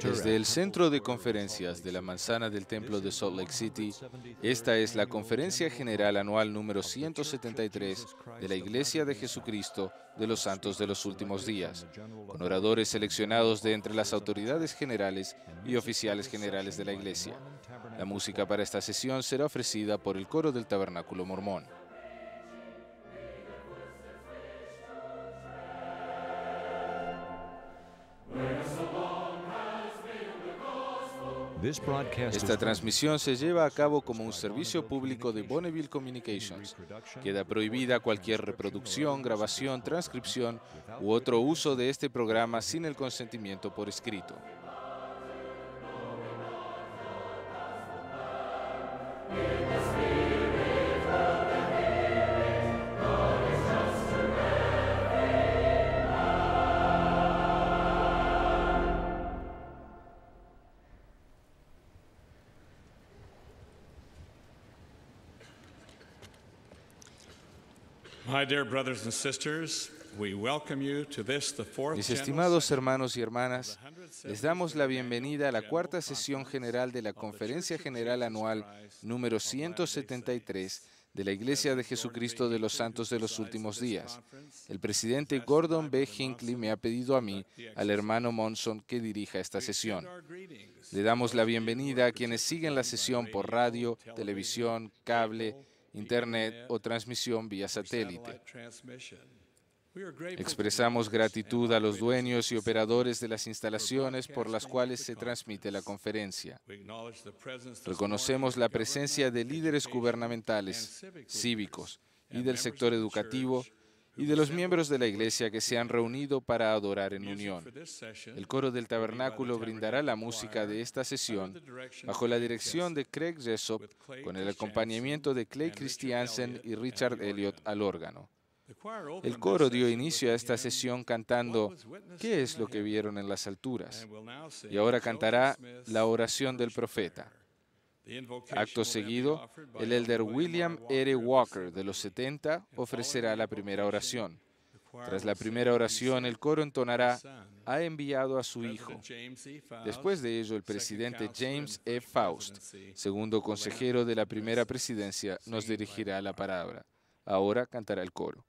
Desde el Centro de Conferencias de la Manzana del Templo de Salt Lake City, esta es la Conferencia General Anual número 173 de la Iglesia de Jesucristo de los Santos de los Últimos Días, con oradores seleccionados de entre las autoridades generales y oficiales generales de la Iglesia. La música para esta sesión será ofrecida por el Coro del Tabernáculo Mormón. Esta transmisión se lleva a cabo como un servicio público de Bonneville Communications. Queda prohibida cualquier reproducción, grabación, transcripción u otro uso de este programa sin el consentimiento por escrito. Mis estimados hermanos y hermanas, les damos la bienvenida a la cuarta sesión general de la Conferencia General Anual número 173 de la Iglesia de Jesucristo de los Santos de los Últimos Días. El presidente Gordon B. Hinckley me ha pedido a mí, al hermano Monson, que dirija esta sesión. Le damos la bienvenida a quienes siguen la sesión por radio, televisión, cable, Internet o transmisión vía satélite. Expresamos gratitud a los dueños y operadores de las instalaciones por las cuales se transmite la conferencia. Reconocemos la presencia de líderes gubernamentales, cívicos y del sector educativo y de los miembros de la Iglesia que se han reunido para adorar en unión. El coro del tabernáculo brindará la música de esta sesión bajo la dirección de Craig Jessop con el acompañamiento de Clay Christiansen y Richard Elliott al órgano. El coro dio inicio a esta sesión cantando ¿Qué es lo que vieron en las alturas? Y ahora cantará la oración del profeta. Acto seguido, el elder William R. Walker, de los 70, ofrecerá la primera oración. Tras la primera oración, el coro entonará, ha enviado a su hijo. Después de ello, el presidente James E. Faust, segundo consejero de la primera presidencia, nos dirigirá la palabra. Ahora cantará el coro.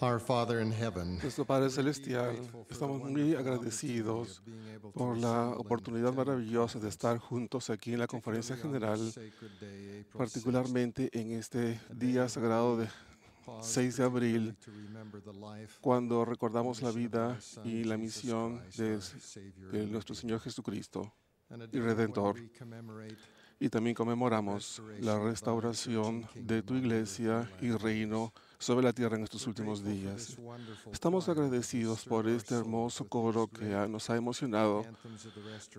Nuestro Padre Celestial, estamos muy agradecidos por la oportunidad maravillosa de estar juntos aquí en la conferencia general, particularmente en este día sagrado de 6 de abril, cuando recordamos la vida y la misión de, de nuestro Señor Jesucristo y Redentor. Y también conmemoramos la restauración de tu iglesia y reino sobre la tierra en estos últimos días. Estamos agradecidos por este hermoso coro que nos ha emocionado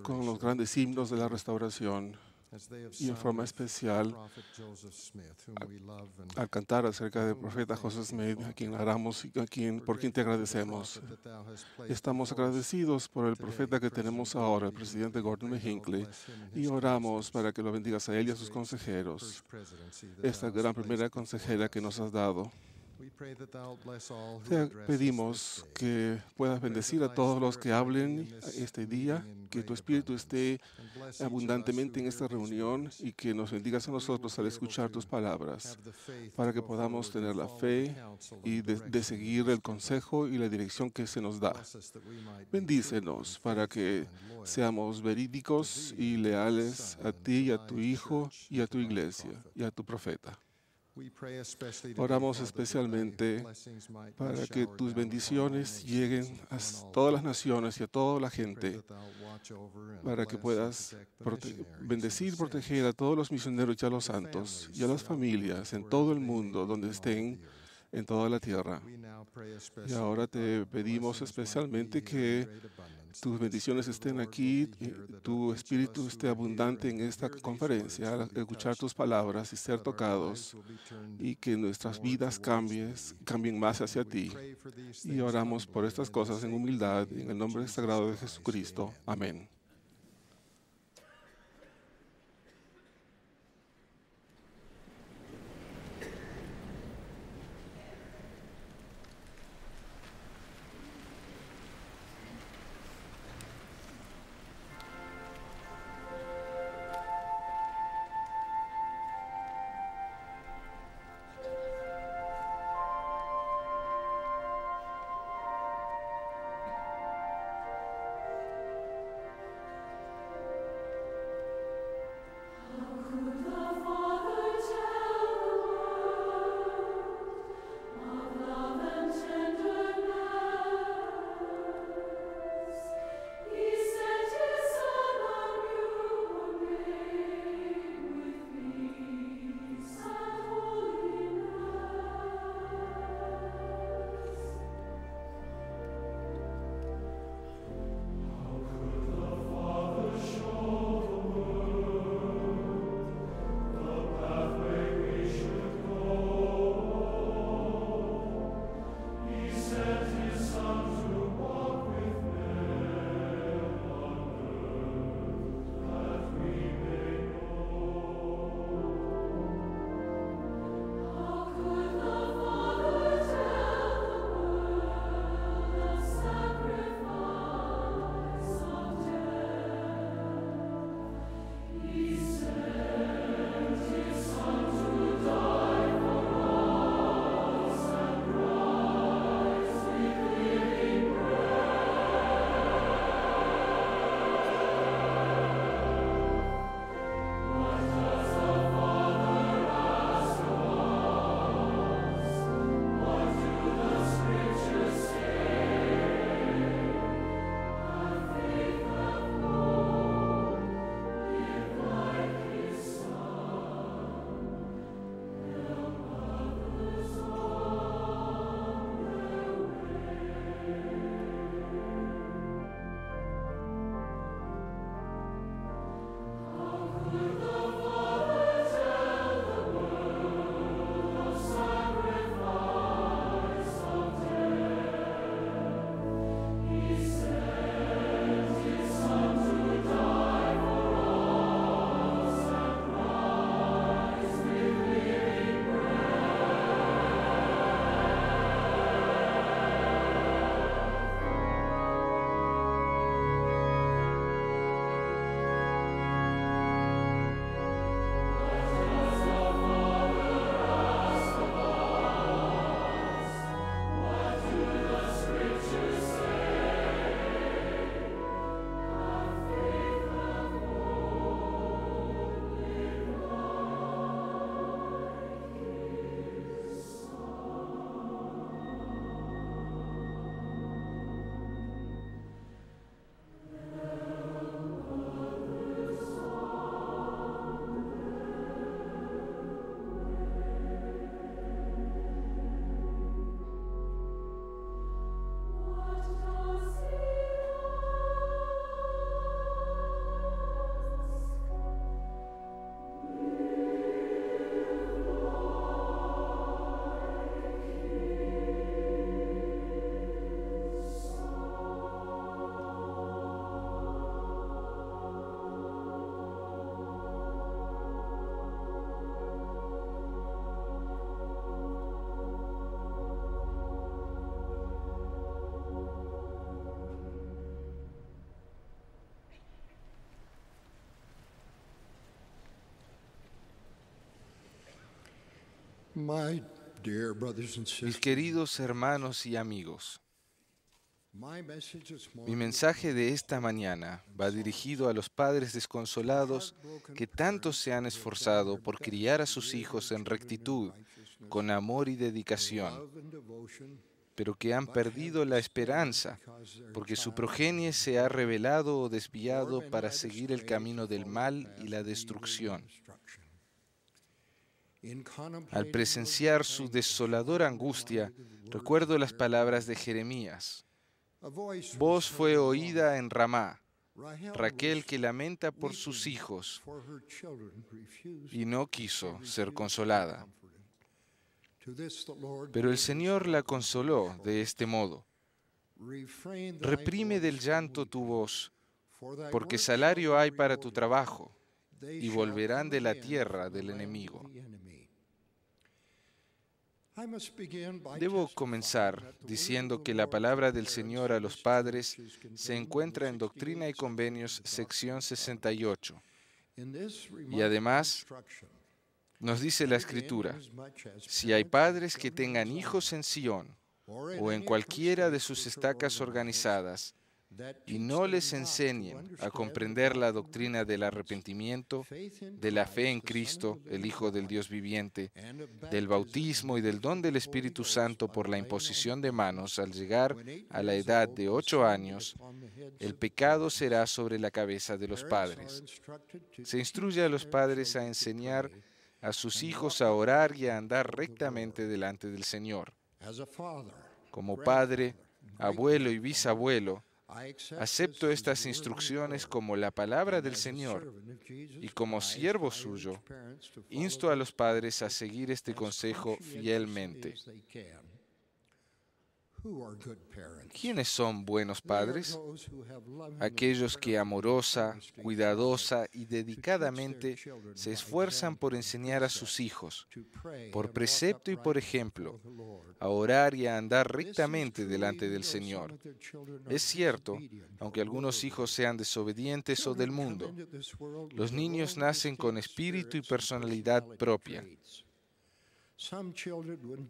con los grandes himnos de la restauración y en forma especial al cantar acerca del profeta Joseph Smith, a quien oramos y quien, por quien te agradecemos. Estamos agradecidos por el profeta que tenemos ahora, el presidente Gordon McHinckley, y oramos para que lo bendigas a él y a sus consejeros, esta gran primera consejera que nos has dado. Te pedimos que puedas bendecir a todos los que hablen este día, que tu espíritu esté abundantemente en esta reunión y que nos bendigas a nosotros al escuchar tus palabras, para que podamos tener la fe y de, seguir el consejo y la dirección que se nos da. Bendícenos para que seamos verídicos y leales a ti y a tu Hijo y a tu iglesia y a tu profeta. Oramos especialmente para que tus bendiciones lleguen a todas las naciones y a toda la gente, para que puedas bendecir y proteger a todos los misioneros y a los santos y a las familias en todo el mundo donde estén en toda la tierra. Y ahora te pedimos especialmente que tus bendiciones estén aquí, tu espíritu esté abundante en esta conferencia, escuchar tus palabras y ser tocados, y que nuestras vidas cambien, cambien más hacia ti. Y oramos por estas cosas en humildad, en el nombre sagrado de Jesucristo. Amén. Mis queridos hermanos y amigos, mi mensaje de esta mañana va dirigido a los padres desconsolados que tanto se han esforzado por criar a sus hijos en rectitud, con amor y dedicación, pero que han perdido la esperanza porque su progenie se ha revelado o desviado para seguir el camino del mal y la destrucción. Al presenciar su desoladora angustia, recuerdo las palabras de Jeremías. Voz fue oída en Ramá, Raquel que lamenta por sus hijos y no quiso ser consolada. Pero el Señor la consoló de este modo. Reprime del llanto tu voz, porque salario hay para tu trabajo, y volverán de la tierra del enemigo. Debo comenzar diciendo que la palabra del Señor a los padres se encuentra en Doctrina y Convenios, sección 68. Y además, nos dice la Escritura, si hay padres que tengan hijos en Sión o en cualquiera de sus estacas organizadas, y no les enseñen a comprender la doctrina del arrepentimiento, de la fe en Cristo, el Hijo del Dios viviente, del bautismo y del don del Espíritu Santo por la imposición de manos al llegar a la edad de ocho años, el pecado será sobre la cabeza de los padres. Se instruye a los padres a enseñar a sus hijos a orar y a andar rectamente delante del Señor. Como padre, abuelo y bisabuelo, Acepto estas instrucciones como la palabra del Señor y como siervo suyo. Insto a los padres a seguir este consejo fielmente. ¿Quiénes son buenos padres? Aquellos que amorosa, cuidadosa y dedicadamente se esfuerzan por enseñar a sus hijos, por precepto y por ejemplo, a orar y a andar rectamente delante del Señor. Es cierto, aunque algunos hijos sean desobedientes o del mundo, los niños nacen con espíritu y personalidad propia.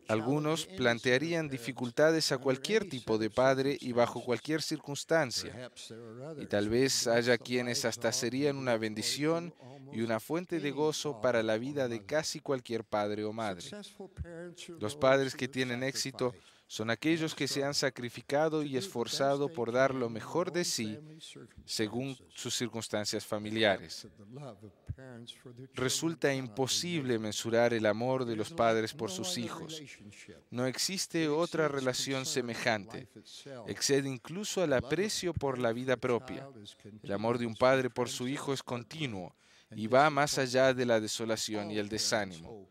Algunos plantearían dificultades a cualquier tipo de padre y bajo cualquier circunstancia. Y tal vez haya quienes hasta serían una bendición y una fuente de gozo para la vida de casi cualquier padre o madre. Los padres que tienen éxito son aquellos que se han sacrificado y esforzado por dar lo mejor de sí según sus circunstancias familiares. Resulta imposible mensurar el amor de los padres por sus hijos. No existe otra relación semejante. Excede incluso al aprecio por la vida propia. El amor de un padre por su hijo es continuo y va más allá de la desolación y el desánimo.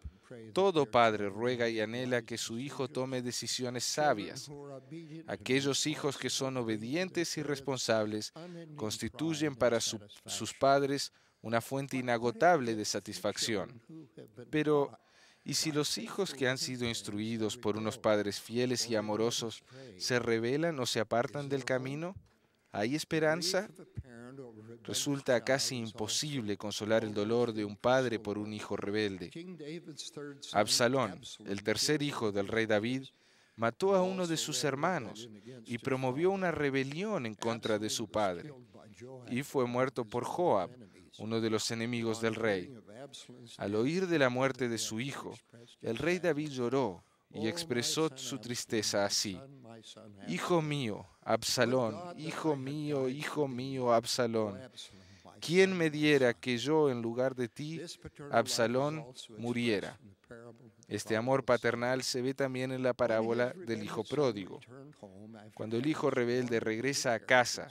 Todo padre ruega y anhela que su hijo tome decisiones sabias. Aquellos hijos que son obedientes y responsables constituyen para sus padres una fuente inagotable de satisfacción. Pero, ¿y si los hijos que han sido instruidos por unos padres fieles y amorosos se rebelan o se apartan del camino? ¿Hay esperanza? Resulta casi imposible consolar el dolor de un padre por un hijo rebelde. Absalón, el tercer hijo del rey David, mató a uno de sus hermanos y promovió una rebelión en contra de su padre. Y fue muerto por Joab, uno de los enemigos del rey. Al oír de la muerte de su hijo, el rey David lloró y expresó su tristeza así. Hijo mío, Absalón, hijo mío, hijo mío, Absalón. ¿Quién me diera que yo en lugar de ti, Absalón, muriera? Este amor paternal se ve también en la parábola del hijo pródigo. Cuando el hijo rebelde regresa a casa,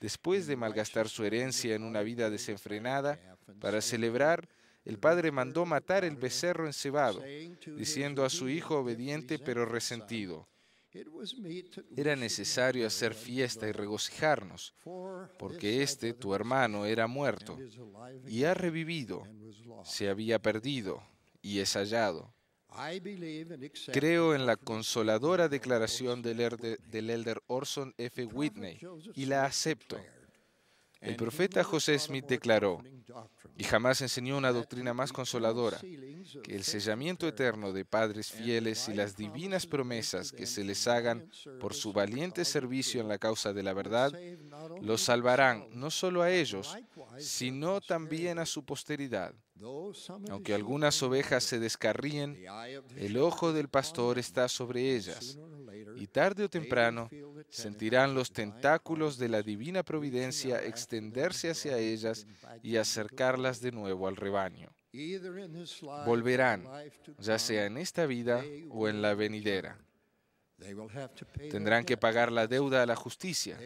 después de malgastar su herencia en una vida desenfrenada, para celebrar, el padre mandó matar el becerro encebado, diciendo a su hijo obediente pero resentido, era necesario hacer fiesta y regocijarnos, porque este, tu hermano, era muerto y ha revivido, se había perdido y es hallado. Creo en la consoladora declaración del, elder Orson F. Whitney y la acepto. El profeta José Smith declaró, y jamás enseñó una doctrina más consoladora, que el sellamiento eterno de padres fieles y las divinas promesas que se les hagan por su valiente servicio en la causa de la verdad, los salvarán no solo a ellos, sino también a su posteridad. Aunque algunas ovejas se descarríen, el ojo del pastor está sobre ellas y tarde o temprano sentirán los tentáculos de la divina providencia extenderse hacia ellas y acercarlas de nuevo al rebaño. Volverán, ya sea en esta vida o en la venidera. Tendrán que pagar la deuda a la justicia,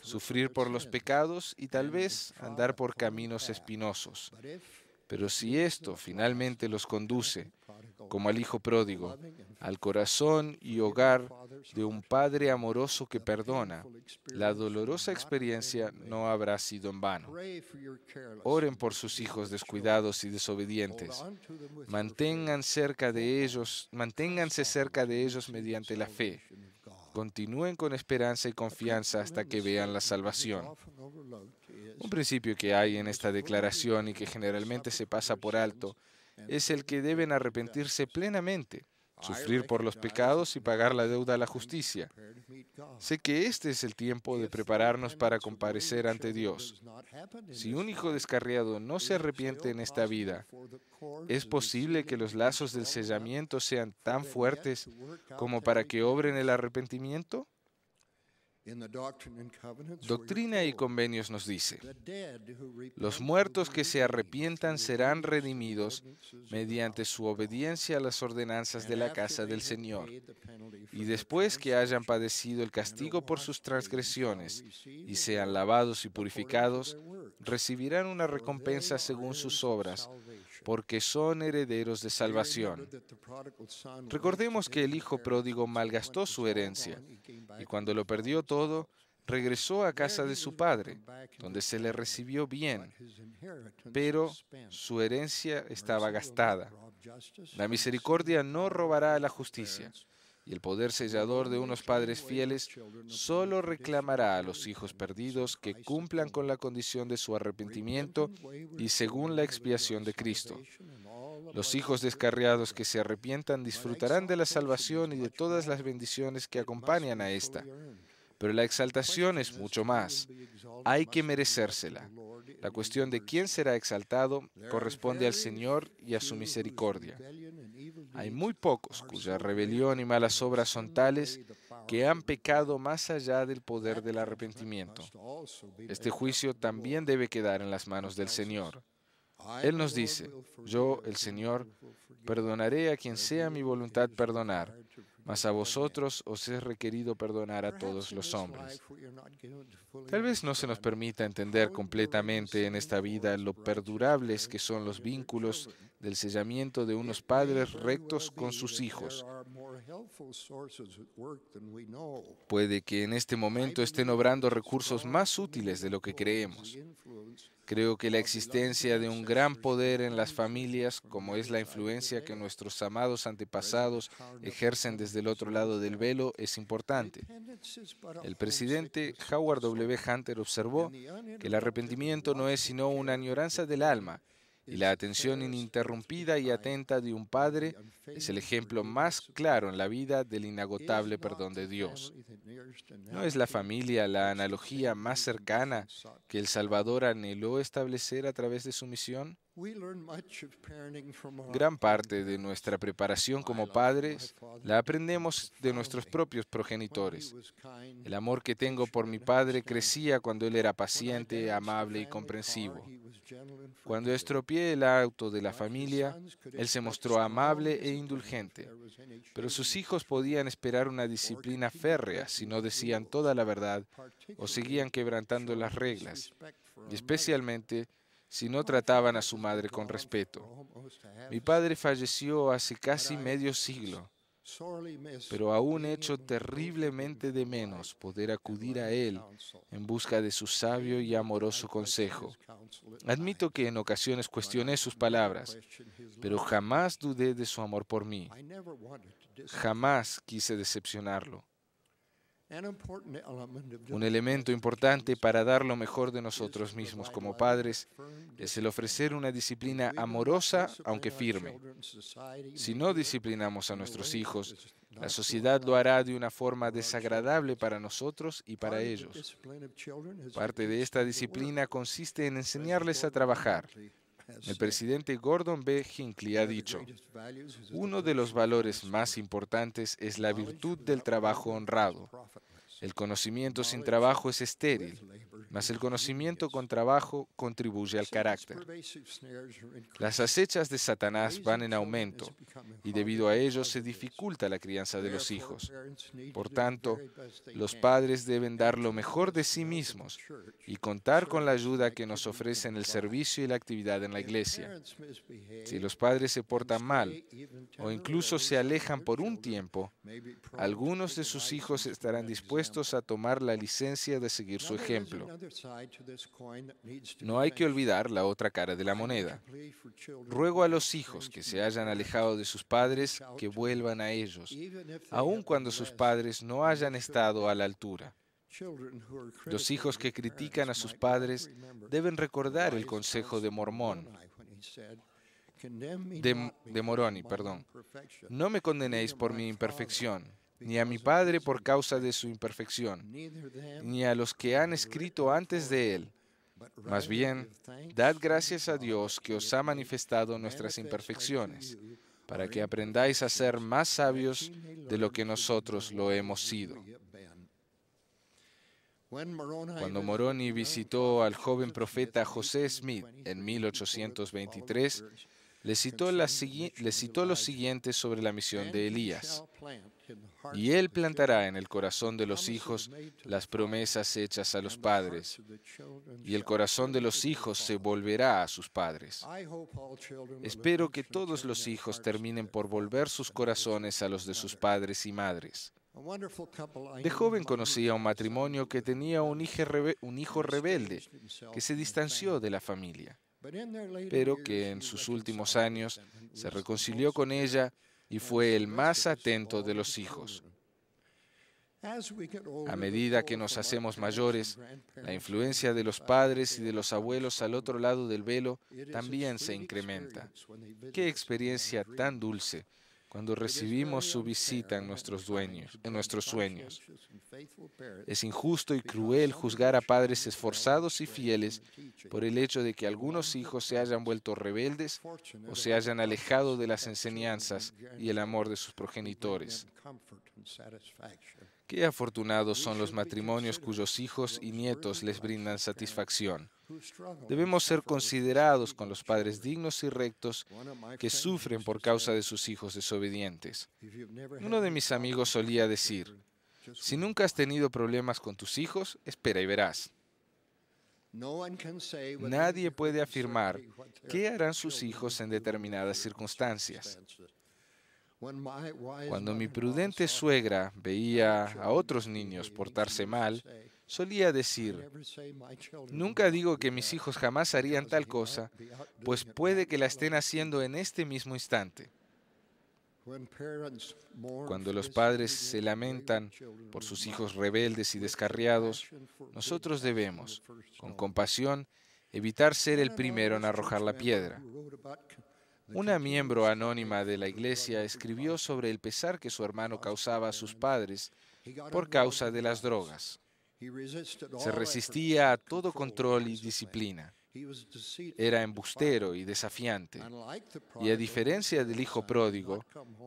sufrir por los pecados y tal vez andar por caminos espinosos. Pero si esto finalmente los conduce como al Hijo pródigo, al corazón y hogar de un Padre amoroso que perdona, la dolorosa experiencia no habrá sido en vano. Oren por sus hijos descuidados y desobedientes. Mantengan cerca de ellos, manténganse cerca de ellos mediante la fe. Continúen con esperanza y confianza hasta que vean la salvación. Un principio que hay en esta declaración y que generalmente se pasa por alto es el que deben arrepentirse plenamente, sufrir por los pecados y pagar la deuda a la justicia. Sé que este es el tiempo de prepararnos para comparecer ante Dios. Si un hijo descarriado no se arrepiente en esta vida, es posible que los lazos del sellamiento sean tan fuertes como para que obren el arrepentimiento? Doctrina y Convenios nos dice, los muertos que se arrepientan serán redimidos mediante su obediencia a las ordenanzas de la casa del Señor, y después que hayan padecido el castigo por sus transgresiones y sean lavados y purificados, recibirán una recompensa según sus obras porque son herederos de salvación. Recordemos que el hijo pródigo malgastó su herencia y cuando lo perdió todo, regresó a casa de su padre, donde se le recibió bien, pero su herencia estaba gastada. La misericordia no robará a la justicia, el poder sellador de unos padres fieles solo reclamará a los hijos perdidos que cumplan con la condición de su arrepentimiento y según la expiación de Cristo. Los hijos descarriados que se arrepientan disfrutarán de la salvación y de todas las bendiciones que acompañan a esta. Pero la exaltación es mucho más. Hay que merecérsela. La cuestión de quién será exaltado corresponde al Señor y a su misericordia. Hay muy pocos cuya rebelión y malas obras son tales que han pecado más allá del poder del arrepentimiento. Este juicio también debe quedar en las manos del Señor. Él nos dice, yo, el Señor, perdonaré a quien sea mi voluntad perdonar, mas a vosotros os es requerido perdonar a todos los hombres. Tal vez no se nos permita entender completamente en esta vida lo perdurables que son los vínculos del sellamiento de unos padres rectos con sus hijos. Puede que en este momento estén obrando recursos más útiles de lo que creemos. Creo que la existencia de un gran poder en las familias, como es la influencia que nuestros amados antepasados ejercen desde el otro lado del velo, es importante. El presidente Howard W. Hunter observó que el arrepentimiento no es sino una añoranza del alma y la atención ininterrumpida y atenta de un padre es el ejemplo más claro en la vida del inagotable perdón de Dios. ¿No es la familia la analogía más cercana que el Salvador anheló establecer a través de su misión? Gran parte de nuestra preparación como padres la aprendemos de nuestros propios progenitores. El amor que tengo por mi padre crecía cuando él era paciente, amable y comprensivo. Cuando estropeé el auto de la familia, él se mostró amable e indulgente, pero sus hijos podían esperar una disciplina férrea si no decían toda la verdad o seguían quebrantando las reglas, y especialmente si no trataban a su madre con respeto. Mi padre falleció hace casi medio siglo pero aún echo terriblemente de menos poder acudir a Él en busca de su sabio y amoroso consejo. Admito que en ocasiones cuestioné sus palabras, pero jamás dudé de su amor por mí. Jamás quise decepcionarlo. Un elemento importante para dar lo mejor de nosotros mismos como padres es el ofrecer una disciplina amorosa, aunque firme. Si no disciplinamos a nuestros hijos, la sociedad lo hará de una forma desagradable para nosotros y para ellos. Parte de esta disciplina consiste en enseñarles a trabajar, el presidente Gordon B. Hinckley ha dicho, uno de los valores más importantes es la virtud del trabajo honrado. El conocimiento sin trabajo es estéril, mas el conocimiento con trabajo contribuye al carácter. Las acechas de Satanás van en aumento y debido a ello se dificulta la crianza de los hijos. Por tanto, los padres deben dar lo mejor de sí mismos y contar con la ayuda que nos ofrecen el servicio y la actividad en la iglesia. Si los padres se portan mal o incluso se alejan por un tiempo, algunos de sus hijos estarán dispuestos a tomar la licencia de seguir su ejemplo. No hay que olvidar la otra cara de la moneda. Ruego a los hijos que se hayan alejado sus padres que vuelvan a ellos, aun cuando sus padres no hayan estado a la altura. Los hijos que critican a sus padres deben recordar el consejo de Mormón, de, de, Moroni, perdón. No me condenéis por mi imperfección, ni a mi padre por causa de su imperfección, ni a los que han escrito antes de él. Más bien, dad gracias a Dios que os ha manifestado nuestras imperfecciones para que aprendáis a ser más sabios de lo que nosotros lo hemos sido. Cuando Moroni visitó al joven profeta José Smith en 1823, le citó, la, le lo siguiente sobre la misión de Elías y Él plantará en el corazón de los hijos las promesas hechas a los padres, y el corazón de los hijos se volverá a sus padres. Espero que todos los hijos terminen por volver sus corazones a los de sus padres y madres. De joven conocí a un matrimonio que tenía un hijo, rebelde que se distanció de la familia, pero que en sus últimos años se reconcilió con ella y fue el más atento de los hijos. A medida que nos hacemos mayores, la influencia de los padres y de los abuelos al otro lado del velo también se incrementa. Qué experiencia tan dulce cuando recibimos su visita en nuestros, dueños, en nuestros sueños. Es injusto y cruel juzgar a padres esforzados y fieles por el hecho de que algunos hijos se hayan vuelto rebeldes o se hayan alejado de las enseñanzas y el amor de sus progenitores. Qué afortunados son los matrimonios cuyos hijos y nietos les brindan satisfacción. Debemos ser considerados con los padres dignos y rectos que sufren por causa de sus hijos desobedientes. Uno de mis amigos solía decir, si nunca has tenido problemas con tus hijos, espera y verás. Nadie puede afirmar qué harán sus hijos en determinadas circunstancias. Cuando mi prudente suegra veía a otros niños portarse mal, Solía decir, nunca digo que mis hijos jamás harían tal cosa, pues puede que la estén haciendo en este mismo instante. Cuando los padres se lamentan por sus hijos rebeldes y descarriados, nosotros debemos, con compasión, evitar ser el primero en arrojar la piedra. Una miembro anónima de la iglesia escribió sobre el pesar que su hermano causaba a sus padres por causa de las drogas. Se resistía a todo control y disciplina. Era embustero y desafiante. Y a diferencia del hijo pródigo,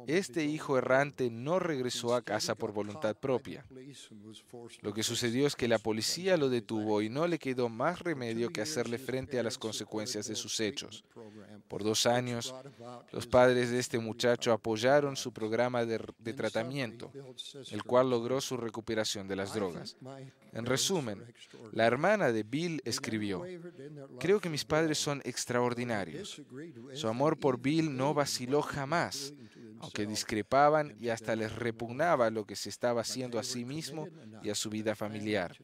este hijo errante no regresó a casa por voluntad propia. Lo que sucedió es que la policía lo detuvo y no le quedó más remedio que hacerle frente a las consecuencias de sus hechos. Por dos años, los padres de este muchacho apoyaron su programa de, tratamiento, el cual logró su recuperación de las drogas. En resumen, la hermana de Bill escribió, Creo que mis padres son extraordinarios. Su amor por Bill no vaciló jamás, aunque discrepaban y hasta les repugnaba lo que se estaba haciendo a sí mismo y a su vida familiar.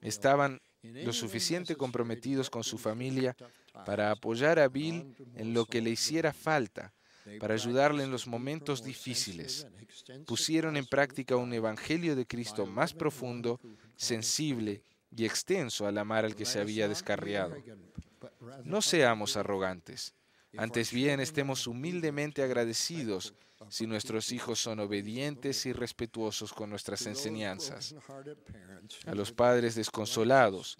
Estaban lo suficiente comprometidos con su familia para apoyar a Bill en lo que le hiciera falta, para ayudarle en los momentos difíciles. Pusieron en práctica un evangelio de Cristo más profundo, sensible y extenso al amar al que se había descarriado. No seamos arrogantes, antes bien estemos humildemente agradecidos si nuestros hijos son obedientes y respetuosos con nuestras enseñanzas. A los padres desconsolados,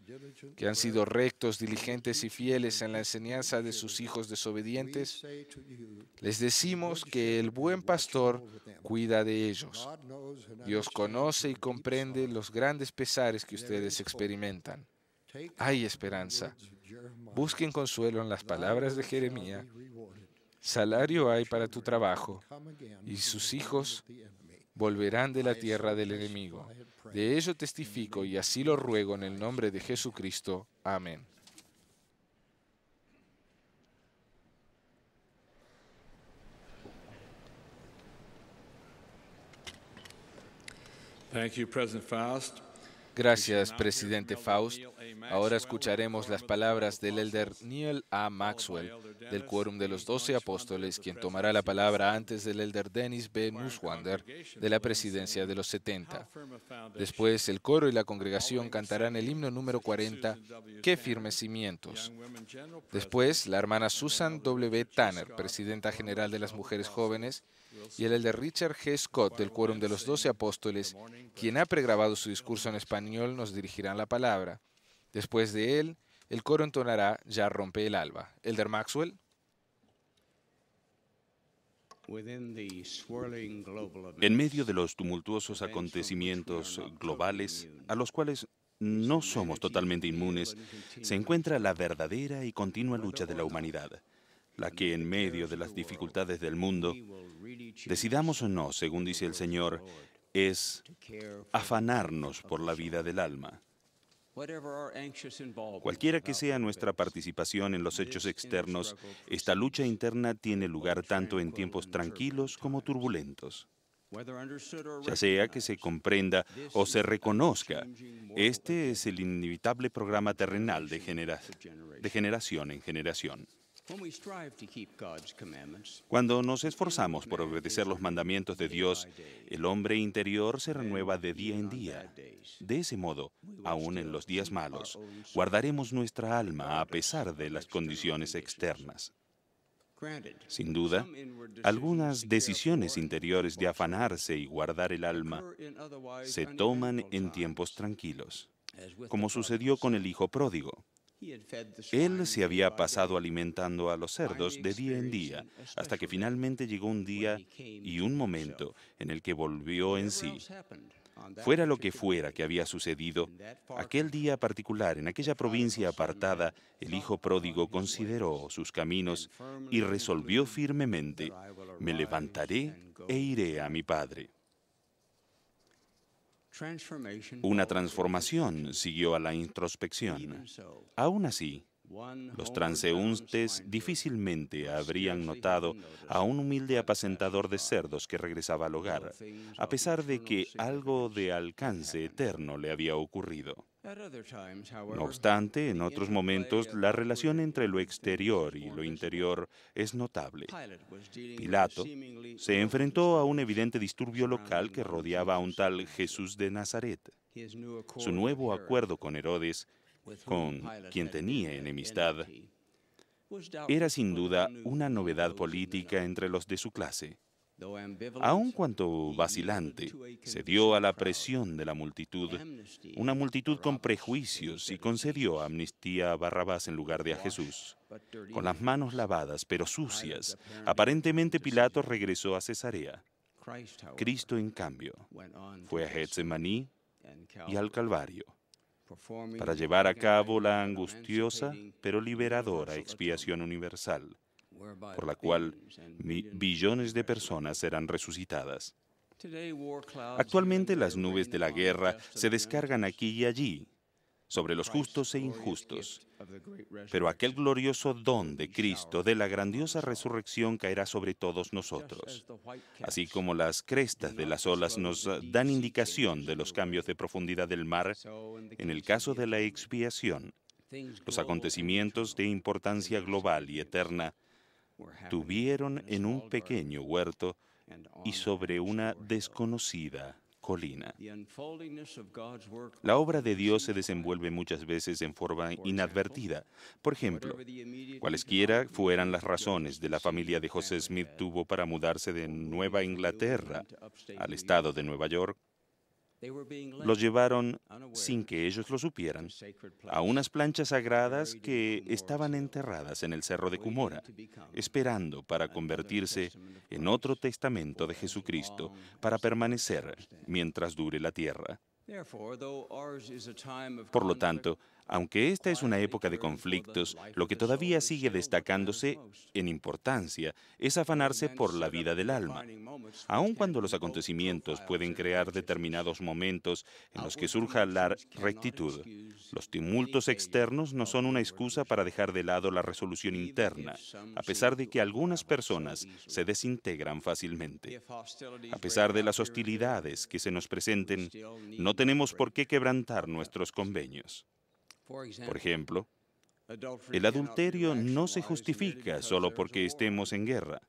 que han sido rectos, diligentes y fieles en la enseñanza de sus hijos desobedientes, les decimos que el buen pastor cuida de ellos. Dios conoce y comprende los grandes pesares que ustedes experimentan. Hay esperanza. Busquen consuelo en las palabras de Jeremías Salario hay para tu trabajo, y sus hijos volverán de la tierra del enemigo. De ello testifico y así lo ruego en el nombre de Jesucristo. Amén. Gracias, presidente Faust. Ahora escucharemos las palabras del elder Neil A. Maxwell del Quórum de los Doce Apóstoles, quien tomará la palabra antes del elder Dennis B. Muswander, de la presidencia de los 70. Después, el coro y la congregación cantarán el himno número 40, Qué firmes cimientos. Después, la hermana Susan W. Tanner, presidenta general de las mujeres jóvenes, y el Elder Richard G. Scott del Quórum de los Doce Apóstoles, quien ha pregrabado su discurso en español, nos dirigirán la palabra. Después de él, el coro entonará Ya rompe el alba. Elder Maxwell. En medio de los tumultuosos acontecimientos globales a los cuales no somos totalmente inmunes, se encuentra la verdadera y continua lucha de la humanidad, la que en medio de las dificultades del mundo, decidamos o no, según dice el Señor, es afanarnos por la vida del alma. Cualquiera que sea nuestra participación en los hechos externos, esta lucha interna tiene lugar tanto en tiempos tranquilos como turbulentos. Ya sea que se comprenda o se reconozca, este es el inevitable programa terrenal de, generación en generación. Cuando nos esforzamos por obedecer los mandamientos de Dios, el hombre interior se renueva de día en día. De ese modo, aún en los días malos, guardaremos nuestra alma a pesar de las condiciones externas. Sin duda, algunas decisiones interiores de afanarse y guardar el alma se toman en tiempos tranquilos, como sucedió con el hijo pródigo. Él se había pasado alimentando a los cerdos de día en día, hasta que finalmente llegó un día y un momento en el que volvió en sí. Fuera lo que fuera que había sucedido, aquel día particular, en aquella provincia apartada, el Hijo Pródigo consideró sus caminos y resolvió firmemente, me levantaré e iré a mi Padre. Una transformación siguió a la introspección. Aún así, los transeúntes difícilmente habrían notado a un humilde apacentador de cerdos que regresaba al hogar, a pesar de que algo de alcance eterno le había ocurrido. No obstante, en otros momentos la relación entre lo exterior y lo interior es notable. Pilato se enfrentó a un evidente disturbio local que rodeaba a un tal Jesús de Nazaret. Su nuevo acuerdo con Herodes, con quien tenía enemistad, era sin duda una novedad política entre los de su clase. Aun cuanto vacilante, cedió a la presión de la multitud, una multitud con prejuicios, y concedió amnistía a Barrabás en lugar de a Jesús. Con las manos lavadas, pero sucias, aparentemente Pilato regresó a Cesarea. Cristo, en cambio, fue a Getsemaní y al Calvario para llevar a cabo la angustiosa pero liberadora expiación universal por la cual billones de personas serán resucitadas. Actualmente las nubes de la guerra se descargan aquí y allí, sobre los justos e injustos. Pero aquel glorioso don de Cristo de la grandiosa resurrección caerá sobre todos nosotros. Así como las crestas de las olas nos dan indicación de los cambios de profundidad del mar, en el caso de la expiación, los acontecimientos de importancia global y eterna tuvieron en un pequeño huerto y sobre una desconocida colina. La obra de Dios se desenvuelve muchas veces en forma inadvertida. Por ejemplo, cualesquiera fueran las razones de la familia de José Smith tuvo para mudarse de Nueva Inglaterra al estado de Nueva York, los llevaron, sin que ellos lo supieran, a unas planchas sagradas que estaban enterradas en el cerro de Cumora, esperando para convertirse en otro testamento de Jesucristo para permanecer mientras dure la tierra. Por lo tanto, aunque esta es una época de conflictos, lo que todavía sigue destacándose en importancia es afanarse por la vida del alma. Aun cuando los acontecimientos pueden crear determinados momentos en los que surja la rectitud, los tumultos externos no son una excusa para dejar de lado la resolución interna, a pesar de que algunas personas se desintegran fácilmente. A pesar de las hostilidades que se nos presenten, no tenemos por qué quebrantar nuestros convenios. Por ejemplo, el adulterio no se justifica solo porque estemos en guerra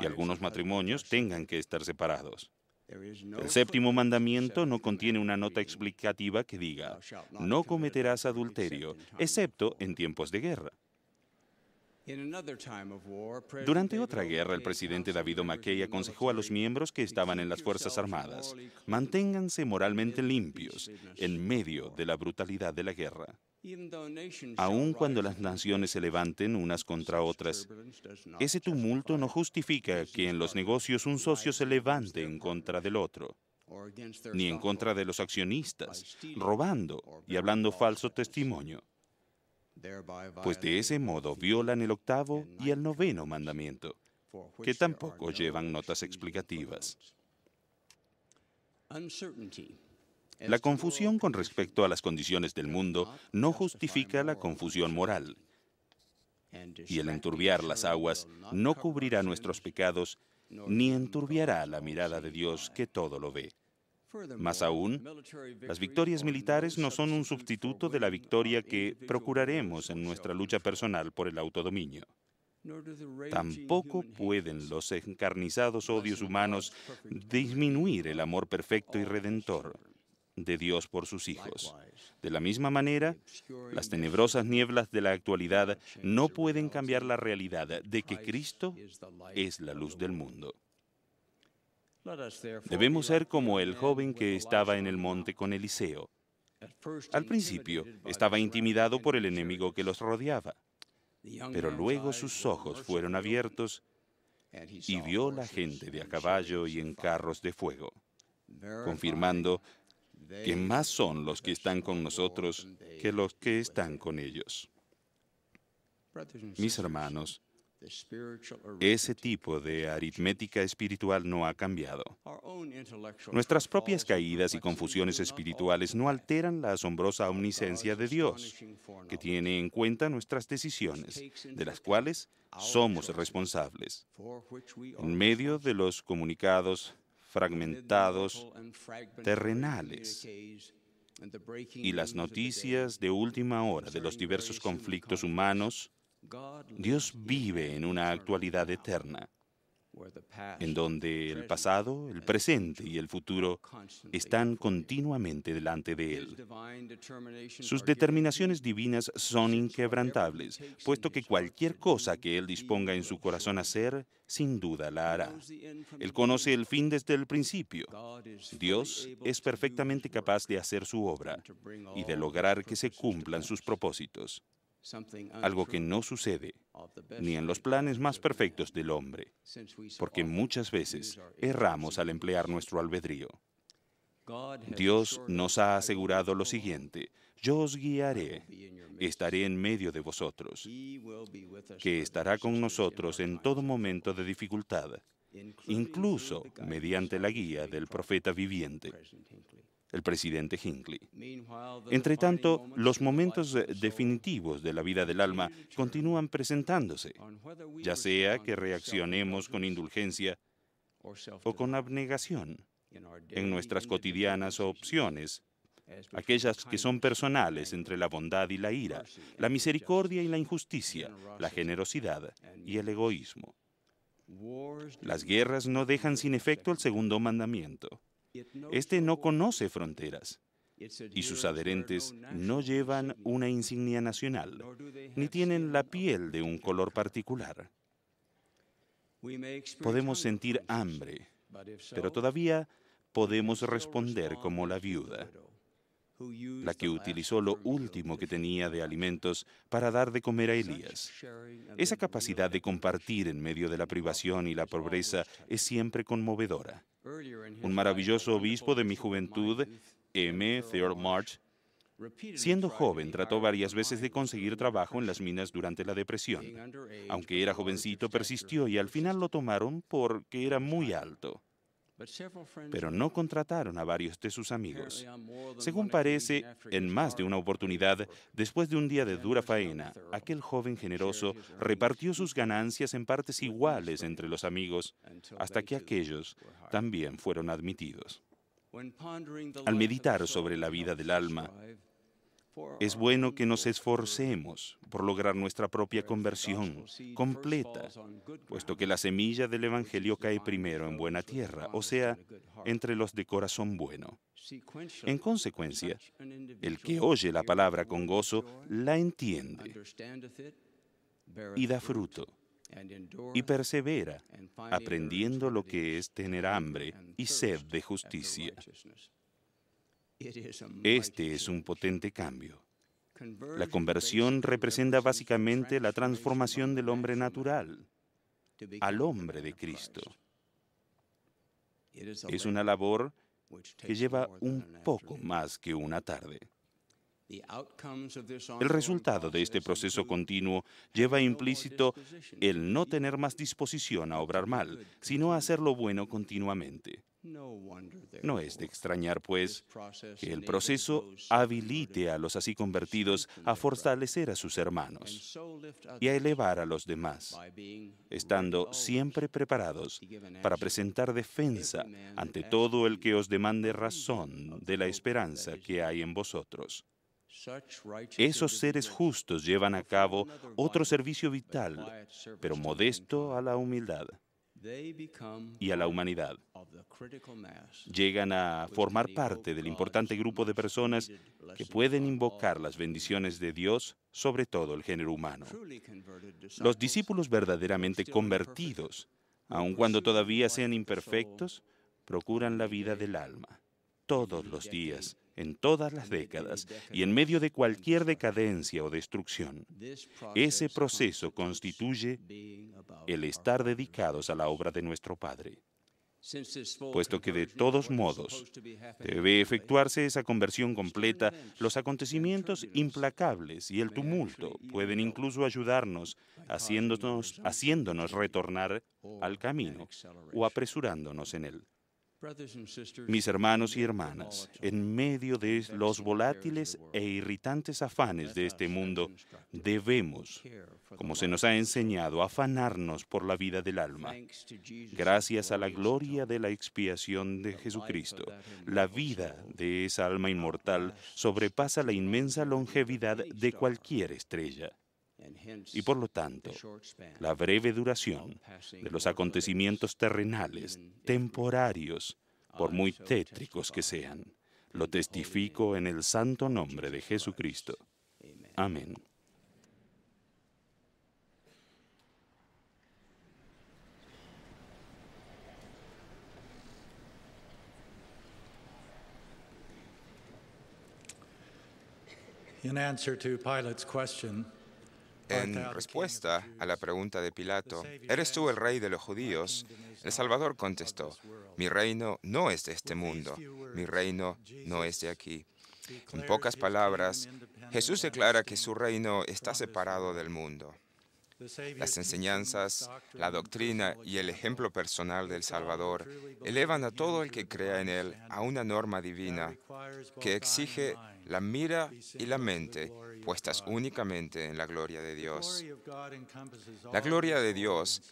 y algunos matrimonios tengan que estar separados. El séptimo mandamiento no contiene una nota explicativa que diga, no cometerás adulterio, excepto en tiempos de guerra. Durante otra guerra, el presidente David McKay aconsejó a los miembros que estaban en las Fuerzas Armadas, manténganse moralmente limpios en medio de la brutalidad de la guerra. Aun cuando las naciones se levanten unas contra otras, ese tumulto no justifica que en los negocios un socio se levante en contra del otro ni en contra de los accionistas, robando y hablando falso testimonio pues de ese modo violan el octavo y el noveno mandamiento, que tampoco llevan notas explicativas. La confusión con respecto a las condiciones del mundo no justifica la confusión moral, y el enturbiar las aguas no cubrirá nuestros pecados ni enturbiará la mirada de Dios que todo lo ve. Más aún, las victorias militares no son un sustituto de la victoria que procuraremos en nuestra lucha personal por el autodominio. Tampoco pueden los encarnizados odios humanos disminuir el amor perfecto y redentor de Dios por sus hijos. De la misma manera, las tenebrosas nieblas de la actualidad no pueden cambiar la realidad de que Cristo es la luz del mundo. Debemos ser como el joven que estaba en el monte con Eliseo. Al principio estaba intimidado por el enemigo que los rodeaba, pero luego sus ojos fueron abiertos y vio la gente de a caballo y en carros de fuego, confirmando que más son los que están con nosotros que los que están con ellos. Mis hermanos, ese tipo de aritmética espiritual no ha cambiado. Nuestras propias caídas y confusiones espirituales no alteran la asombrosa omnisencia de Dios, que tiene en cuenta nuestras decisiones, de las cuales somos responsables, en medio de los comunicados fragmentados terrenales y las noticias de última hora de los diversos conflictos humanos Dios vive en una actualidad eterna, en donde el pasado, el presente y el futuro están continuamente delante de Él. Sus determinaciones divinas son inquebrantables, puesto que cualquier cosa que Él disponga en su corazón hacer, sin duda la hará. Él conoce el fin desde el principio. Dios es perfectamente capaz de hacer su obra y de lograr que se cumplan sus propósitos algo que no sucede ni en los planes más perfectos del hombre, porque muchas veces erramos al emplear nuestro albedrío. Dios nos ha asegurado lo siguiente, yo os guiaré, estaré en medio de vosotros, que estará con nosotros en todo momento de dificultad, incluso mediante la guía del profeta viviente el presidente Hinckley. tanto, los momentos definitivos de la vida del alma continúan presentándose, ya sea que reaccionemos con indulgencia o con abnegación en nuestras cotidianas opciones, aquellas que son personales entre la bondad y la ira, la misericordia y la injusticia, la generosidad y el egoísmo. Las guerras no dejan sin efecto el segundo mandamiento. Este no conoce fronteras y sus adherentes no llevan una insignia nacional, ni tienen la piel de un color particular. Podemos sentir hambre, pero todavía podemos responder como la viuda, la que utilizó lo último que tenía de alimentos para dar de comer a Elías. Esa capacidad de compartir en medio de la privación y la pobreza es siempre conmovedora un maravilloso obispo de mi juventud, M. Uh, Theodore March, Siendo joven, trató varias veces de conseguir trabajo en las minas durante la depresión. Aunque era jovencito, persistió y al final lo tomaron porque era muy alto pero no contrataron a varios de sus amigos. Según parece, en más de una oportunidad, después de un día de dura faena, aquel joven generoso repartió sus ganancias en partes iguales entre los amigos, hasta que aquellos también fueron admitidos. Al meditar sobre la vida del alma, es bueno que nos esforcemos por lograr nuestra propia conversión completa, puesto que la semilla del Evangelio cae primero en buena tierra, o sea, entre los de corazón bueno. En consecuencia, el que oye la palabra con gozo la entiende y da fruto y persevera, aprendiendo lo que es tener hambre y sed de justicia. Este es un potente cambio. La conversión representa básicamente la transformación del hombre natural al hombre de Cristo. Es una labor que lleva un poco más que una tarde. El resultado de este proceso continuo lleva implícito el no tener más disposición a obrar mal, sino a hacer lo bueno continuamente. No es de extrañar, pues, que el proceso habilite a los así convertidos a fortalecer a sus hermanos y a elevar a los demás, estando siempre preparados para presentar defensa ante todo el que os demande razón de la esperanza que hay en vosotros. Esos seres justos llevan a cabo otro servicio vital, pero modesto a la humildad y a la humanidad. Llegan a formar parte del importante grupo de personas que pueden invocar las bendiciones de Dios sobre todo el género humano. Los discípulos verdaderamente convertidos, aun cuando todavía sean imperfectos, procuran la vida del alma todos los días en todas las décadas y en medio de cualquier decadencia o destrucción. Ese proceso constituye el estar dedicados a la obra de nuestro Padre puesto que de todos modos debe efectuarse esa conversión completa, los acontecimientos implacables y el tumulto pueden incluso ayudarnos haciéndonos, haciéndonos retornar al camino o apresurándonos en él. Mis hermanos y hermanas, en medio de los volátiles e irritantes afanes de este mundo, debemos, como se nos ha enseñado, afanarnos por la vida del alma. Gracias a la gloria de la expiación de Jesucristo, la vida de esa alma inmortal sobrepasa la inmensa longevidad de cualquier estrella y por lo tanto la breve duración de los acontecimientos terrenales, temporarios, por muy tétricos que sean. Lo testifico en el santo nombre de Jesucristo. Amén en respuesta a la pregunta de Pilato, ¿eres tú el rey de los judíos? El Salvador contestó, mi reino no es de este mundo, mi reino no es de aquí. En pocas palabras, Jesús declara que su reino está separado del mundo. Las enseñanzas, la doctrina y el ejemplo personal del Salvador elevan a todo el que crea en Él a una norma divina que exige la mira y la mente puestas únicamente en la gloria de Dios. La gloria de Dios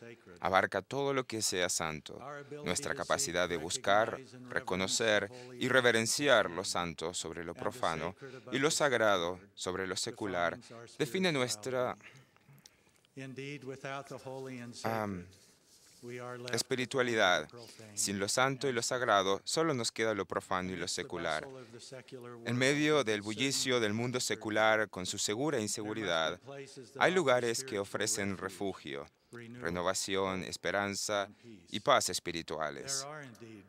abarca todo lo que sea santo. Nuestra capacidad de buscar, reconocer y reverenciar lo santo sobre lo profano y lo sagrado sobre lo secular define nuestra espiritualidad. Sin lo santo y lo sagrado, solo nos queda lo profano y lo secular. En medio del bullicio del mundo secular, con su segura inseguridad, hay lugares que ofrecen refugio, renovación, esperanza y paz espirituales.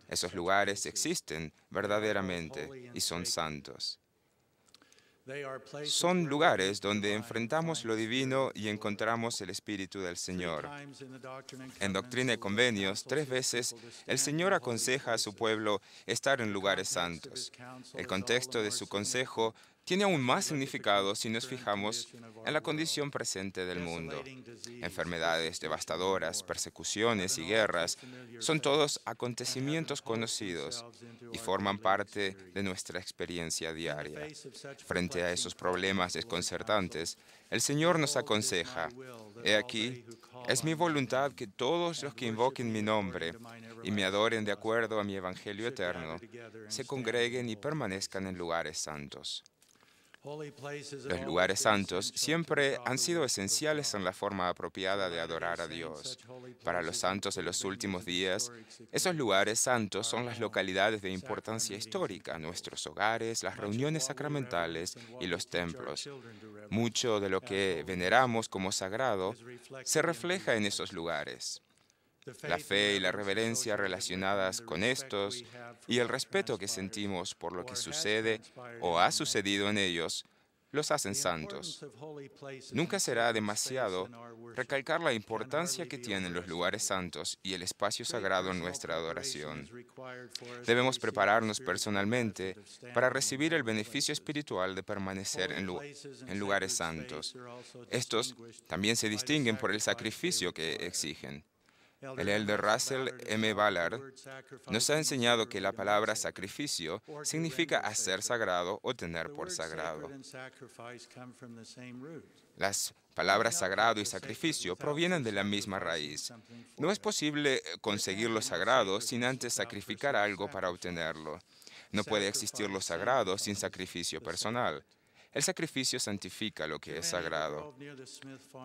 Esos lugares existen verdaderamente y son santos. Son lugares donde enfrentamos lo divino y encontramos el Espíritu del Señor. En Doctrina y Convenios, tres veces, el Señor aconseja a su pueblo estar en lugares santos. El contexto de su consejo tiene aún más significado si nos fijamos en la condición presente del mundo. Enfermedades devastadoras, persecuciones y guerras son todos acontecimientos conocidos y forman parte de nuestra experiencia diaria. Frente a esos problemas desconcertantes, el Señor nos aconseja, he aquí, es mi voluntad que todos los que invoquen mi nombre y me adoren de acuerdo a mi Evangelio eterno, se congreguen y permanezcan en lugares santos. Los lugares santos siempre han sido esenciales en la forma apropiada de adorar a Dios. Para los santos de los últimos días, esos lugares santos son las localidades de importancia histórica, nuestros hogares, las reuniones sacramentales y los templos. Mucho de lo que veneramos como sagrado se refleja en esos lugares. La fe y la reverencia relacionadas con estos y el respeto que sentimos por lo que sucede o ha sucedido en ellos los hacen santos. Nunca será demasiado recalcar la importancia que tienen los lugares santos y el espacio sagrado en nuestra adoración. Debemos prepararnos personalmente para recibir el beneficio espiritual de permanecer en, lugares santos. Estos también se distinguen por el sacrificio que exigen. El elder Russell M. Ballard nos ha enseñado que la palabra sacrificio significa hacer sagrado o tener por sagrado. Las palabras sagrado y sacrificio provienen de la misma raíz. No es posible conseguir lo sagrado sin antes sacrificar algo para obtenerlo. No puede existir lo sagrado sin sacrificio personal. El sacrificio santifica lo que es sagrado.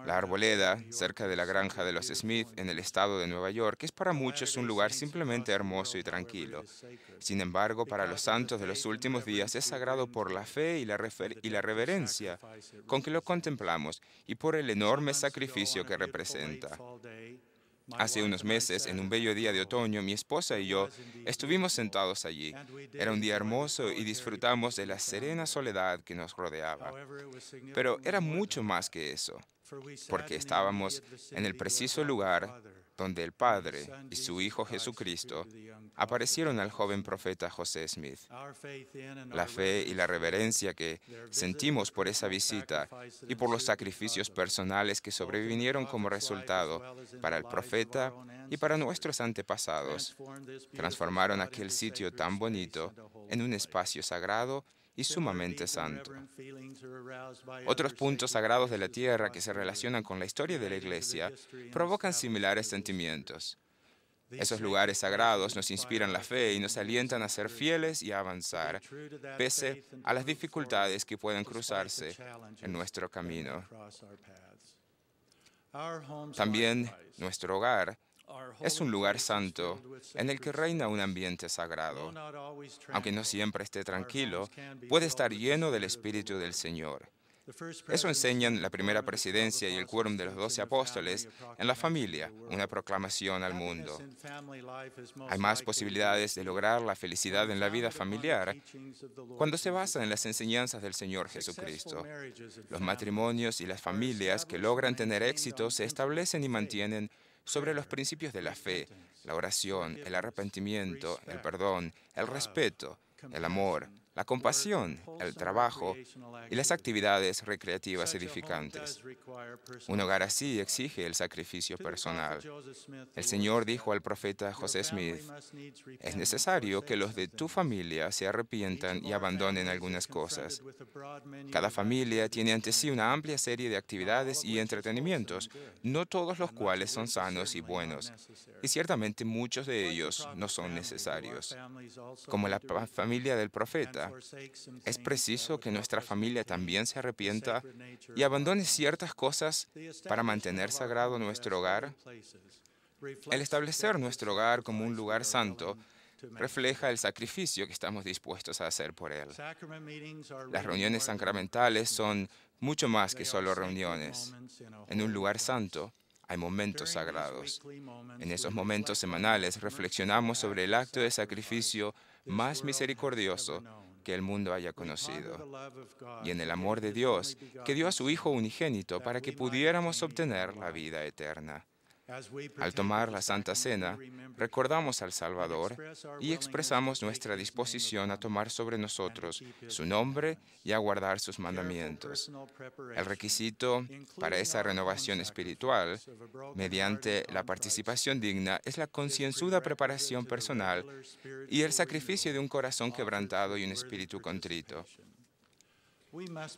La arboleda, cerca de la granja de los Smith, en el estado de Nueva York, es para muchos un lugar simplemente hermoso y tranquilo. Sin embargo, para los santos de los últimos días es sagrado por la fe y la, y la reverencia con que lo contemplamos y por el enorme sacrificio que representa. Hace unos meses, en un bello día de otoño, mi esposa y yo estuvimos sentados allí. Era un día hermoso y disfrutamos de la serena soledad que nos rodeaba. Pero era mucho más que eso, porque estábamos en el preciso lugar donde el Padre y su Hijo Jesucristo aparecieron al joven profeta José Smith. La fe y la reverencia que sentimos por esa visita y por los sacrificios personales que sobrevinieron como resultado para el profeta y para nuestros antepasados transformaron aquel sitio tan bonito en un espacio sagrado y sumamente santo. Otros puntos sagrados de la tierra que se relacionan con la historia de la Iglesia provocan similares sentimientos. Esos lugares sagrados nos inspiran la fe y nos alientan a ser fieles y a avanzar, pese a las dificultades que pueden cruzarse en nuestro camino. También nuestro hogar es un lugar santo en el que reina un ambiente sagrado. Aunque no siempre esté tranquilo, puede estar lleno del Espíritu del Señor. Eso enseñan la primera presidencia y el quórum de los doce apóstoles en la familia, una proclamación al mundo. Hay más posibilidades de lograr la felicidad en la vida familiar cuando se basa en las enseñanzas del Señor Jesucristo. Los matrimonios y las familias que logran tener éxito se establecen y mantienen sobre los principios de la fe, la oración, el arrepentimiento, el perdón, el respeto, el amor, la compasión, el trabajo y las actividades recreativas edificantes. Un hogar así exige el sacrificio personal. El Señor dijo al profeta José Smith, es necesario que los de tu familia se arrepientan y abandonen algunas cosas. Cada familia tiene ante sí una amplia serie de actividades y entretenimientos, no todos los cuales son sanos y buenos, y ciertamente muchos de ellos no son necesarios. Como la familia del profeta, es preciso que nuestra familia también se arrepienta y abandone ciertas cosas para mantener sagrado nuestro hogar. El establecer nuestro hogar como un lugar santo refleja el sacrificio que estamos dispuestos a hacer por él. Las reuniones sacramentales son mucho más que solo reuniones. En un lugar santo hay momentos sagrados. En esos momentos semanales reflexionamos sobre el acto de sacrificio más misericordioso que el mundo haya conocido, y en el amor de Dios, que dio a su Hijo unigénito para que pudiéramos obtener la vida eterna. Al tomar la Santa Cena, recordamos al Salvador y expresamos nuestra disposición a tomar sobre nosotros su nombre y a guardar sus mandamientos. El requisito para esa renovación espiritual, mediante la participación digna, es la concienzuda preparación personal y el sacrificio de un corazón quebrantado y un espíritu contrito.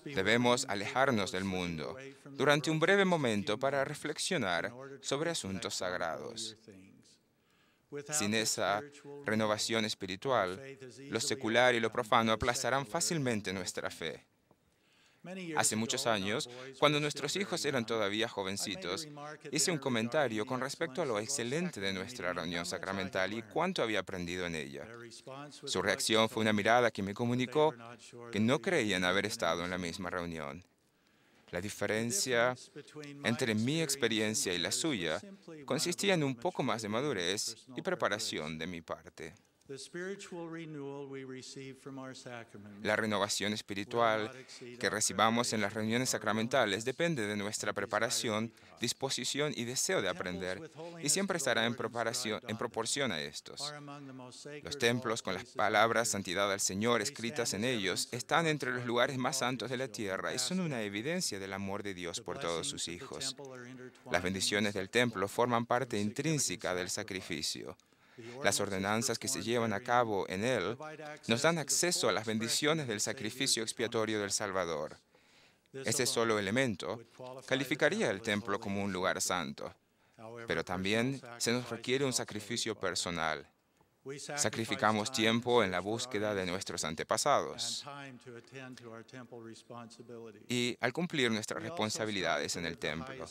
Debemos alejarnos del mundo durante un breve momento para reflexionar sobre asuntos sagrados. Sin esa renovación espiritual, lo secular y lo profano aplazarán fácilmente nuestra fe. Hace muchos años, cuando nuestros hijos eran todavía jovencitos, hice un comentario con respecto a lo excelente de nuestra reunión sacramental y cuánto había aprendido en ella. Su reacción fue una mirada que me comunicó que no creían haber estado en la misma reunión. La diferencia entre mi experiencia y la suya consistía en un poco más de madurez y preparación de mi parte. La renovación espiritual que recibamos en las reuniones sacramentales depende de nuestra preparación, disposición y deseo de aprender, y siempre estará en, proporción a estos. Los templos con las palabras santidad al Señor escritas en ellos están entre los lugares más santos de la tierra y son una evidencia del amor de Dios por todos sus hijos. Las bendiciones del templo forman parte intrínseca del sacrificio. Las ordenanzas que se llevan a cabo en él nos dan acceso a las bendiciones del sacrificio expiatorio del Salvador. Ese solo elemento calificaría el templo como un lugar santo, pero también se nos requiere un sacrificio personal, Sacrificamos tiempo en la búsqueda de nuestros antepasados y al cumplir nuestras responsabilidades en el templo.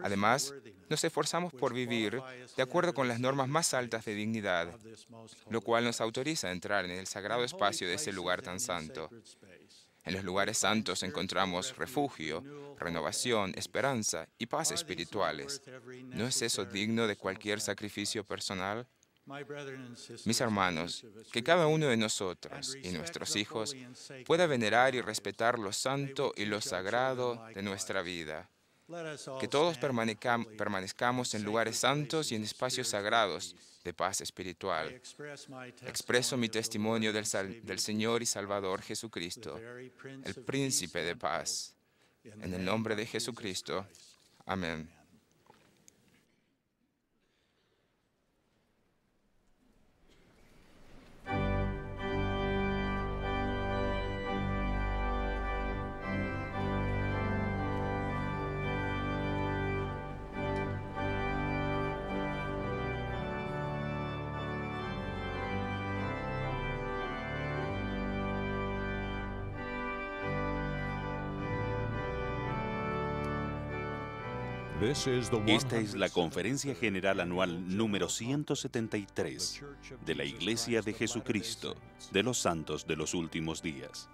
Además, nos esforzamos por vivir de acuerdo con las normas más altas de dignidad, lo cual nos autoriza a entrar en el sagrado espacio de ese lugar tan santo. En los lugares santos encontramos refugio, renovación, esperanza y paz espirituales. ¿No es eso digno de cualquier sacrificio personal? Mis hermanos, que cada uno de nosotros y nuestros hijos pueda venerar y respetar lo santo y lo sagrado de nuestra vida. Que todos permanezcamos en lugares santos y en espacios sagrados de paz espiritual. Expreso mi testimonio del, Señor y Salvador Jesucristo, el príncipe de paz. En el nombre de Jesucristo. Amén. Esta es la Conferencia General Anual número 173 de la Iglesia de Jesucristo de los Santos de los Últimos Días.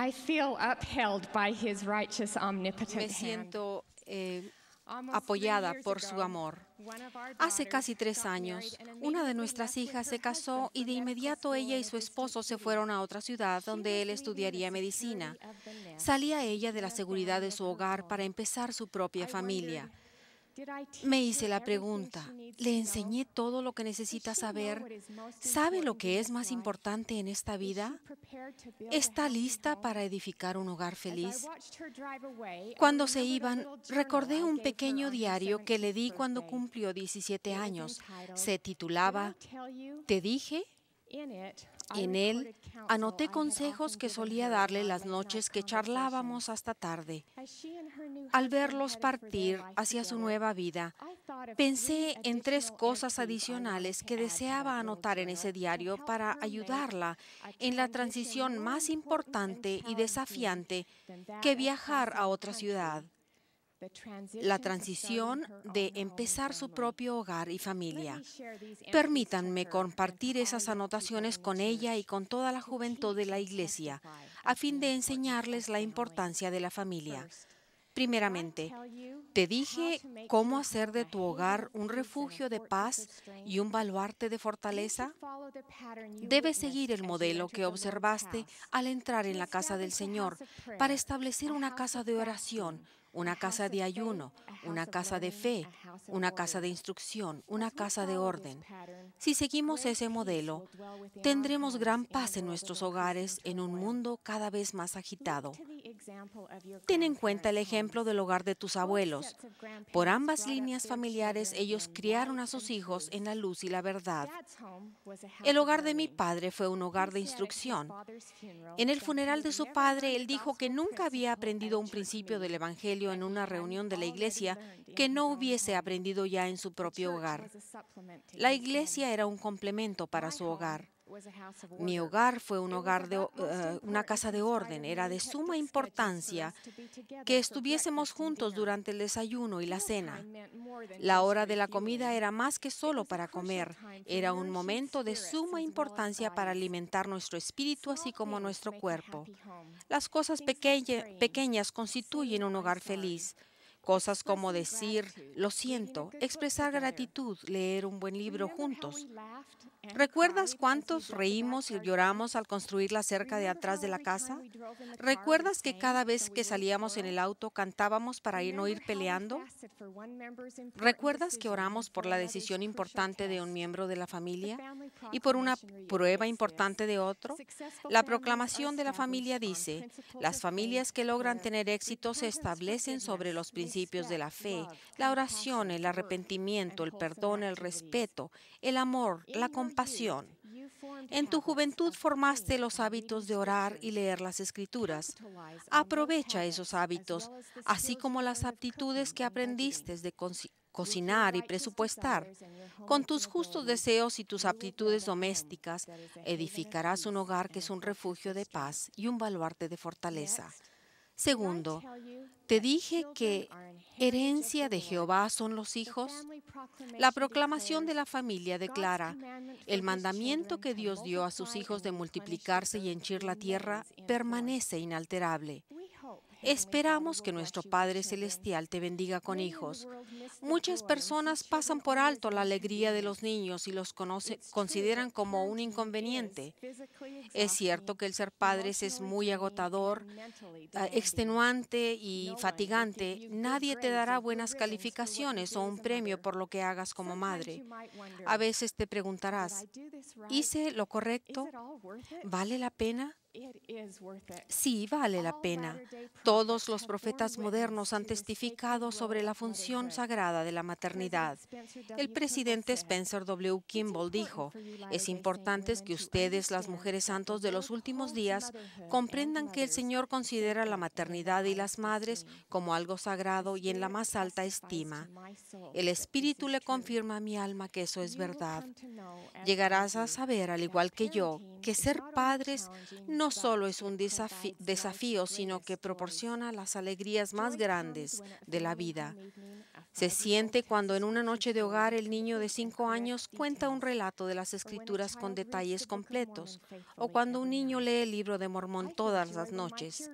Me siento eh, apoyada por su amor. Hace casi tres años, una de nuestras hijas se casó y de inmediato ella y su esposo se fueron a otra ciudad donde él estudiaría medicina. Salía ella de la seguridad de su hogar para empezar su propia familia. Me hice la pregunta, le enseñé todo lo que necesita saber. ¿Sabe lo que es más importante en esta vida? ¿Está lista para edificar un hogar feliz? Cuando se iban, recordé un pequeño diario que le di cuando cumplió 17 años. Se titulaba, ¿Te dije? En él anoté consejos que solía darle las noches que charlábamos hasta tarde. Al verlos partir hacia su nueva vida, pensé en tres cosas adicionales que deseaba anotar en ese diario para ayudarla en la transición más importante y desafiante que viajar a otra ciudad la transición de empezar su propio hogar y familia. Permítanme compartir esas anotaciones con ella y con toda la juventud de la Iglesia, a fin de enseñarles la importancia de la familia. Primeramente, te dije cómo hacer de tu hogar un refugio de paz y un baluarte de fortaleza. Debes seguir el modelo que observaste al entrar en la casa del Señor para establecer una casa de oración una casa de ayuno, una casa de fe, una casa de instrucción, una casa de orden. Si seguimos ese modelo, tendremos gran paz en nuestros hogares en un mundo cada vez más agitado. Ten en cuenta el ejemplo del hogar de tus abuelos. Por ambas líneas familiares, ellos criaron a sus hijos en la luz y la verdad. El hogar de mi padre fue un hogar de instrucción. En el funeral de su padre, él dijo que nunca había aprendido un principio del Evangelio en una reunión de la iglesia que no hubiese aprendido ya en su propio hogar. La iglesia era un complemento para su hogar. Mi hogar fue un hogar de, eh, una casa de orden. Era de suma importancia que estuviésemos juntos durante el desayuno y la cena. La hora de la comida era más que solo para comer. Era un momento de suma importancia para alimentar nuestro espíritu así como nuestro cuerpo. Las cosas pequeñas constituyen un hogar feliz. Cosas como decir, lo siento, expresar gratitud, leer un buen libro juntos. ¿Recuerdas cuántos reímos y lloramos al construir la cerca de atrás de la casa? ¿Recuerdas que cada vez que salíamos en el auto cantábamos para no ir peleando? ¿Recuerdas que oramos por la decisión importante de un miembro de la familia y por una prueba importante de otro? La proclamación de la familia dice, las familias que logran tener éxito se establecen sobre los principios principios de la fe, la oración, el arrepentimiento, el perdón, el respeto, el amor, la compasión. En tu juventud formaste los hábitos de orar y leer las escrituras. Aprovecha esos hábitos, así como las aptitudes que aprendiste de cocinar y presupuestar. Con tus justos deseos y tus aptitudes domésticas, edificarás un hogar que es un refugio de paz y un baluarte de fortaleza. Segundo, ¿te dije que herencia de Jehová son los hijos? La proclamación de la familia declara, el mandamiento que Dios dio a sus hijos de multiplicarse y henchir la tierra permanece inalterable. Esperamos que nuestro Padre Celestial te bendiga con hijos. Muchas personas pasan por alto la alegría de los niños y los consideran como un inconveniente. Es cierto que el ser padres es muy agotador, ah, extenuante y fatigante. Nadie te dará buenas calificaciones o un premio por lo que hagas como madre. A veces te preguntarás, ¿hice lo correcto? ¿Vale la pena? Sí, vale la pena. Todos los profetas modernos han testificado sobre la función sagrada de la maternidad. El presidente Spencer W. Kimball dijo, es importante que ustedes, las mujeres santos de los últimos días, comprendan que el Señor considera la maternidad y las madres como algo sagrado y en la más alta estima. El Espíritu le confirma a mi alma que eso es verdad. Llegarás a saber, al igual que yo, que ser padres no no solo es un desafío, sino que proporciona las alegrías más grandes de la vida. Se siente cuando en una noche de hogar el niño de cinco años cuenta un relato de las escrituras con detalles completos, o cuando un niño lee el libro de Mormón todas las noches.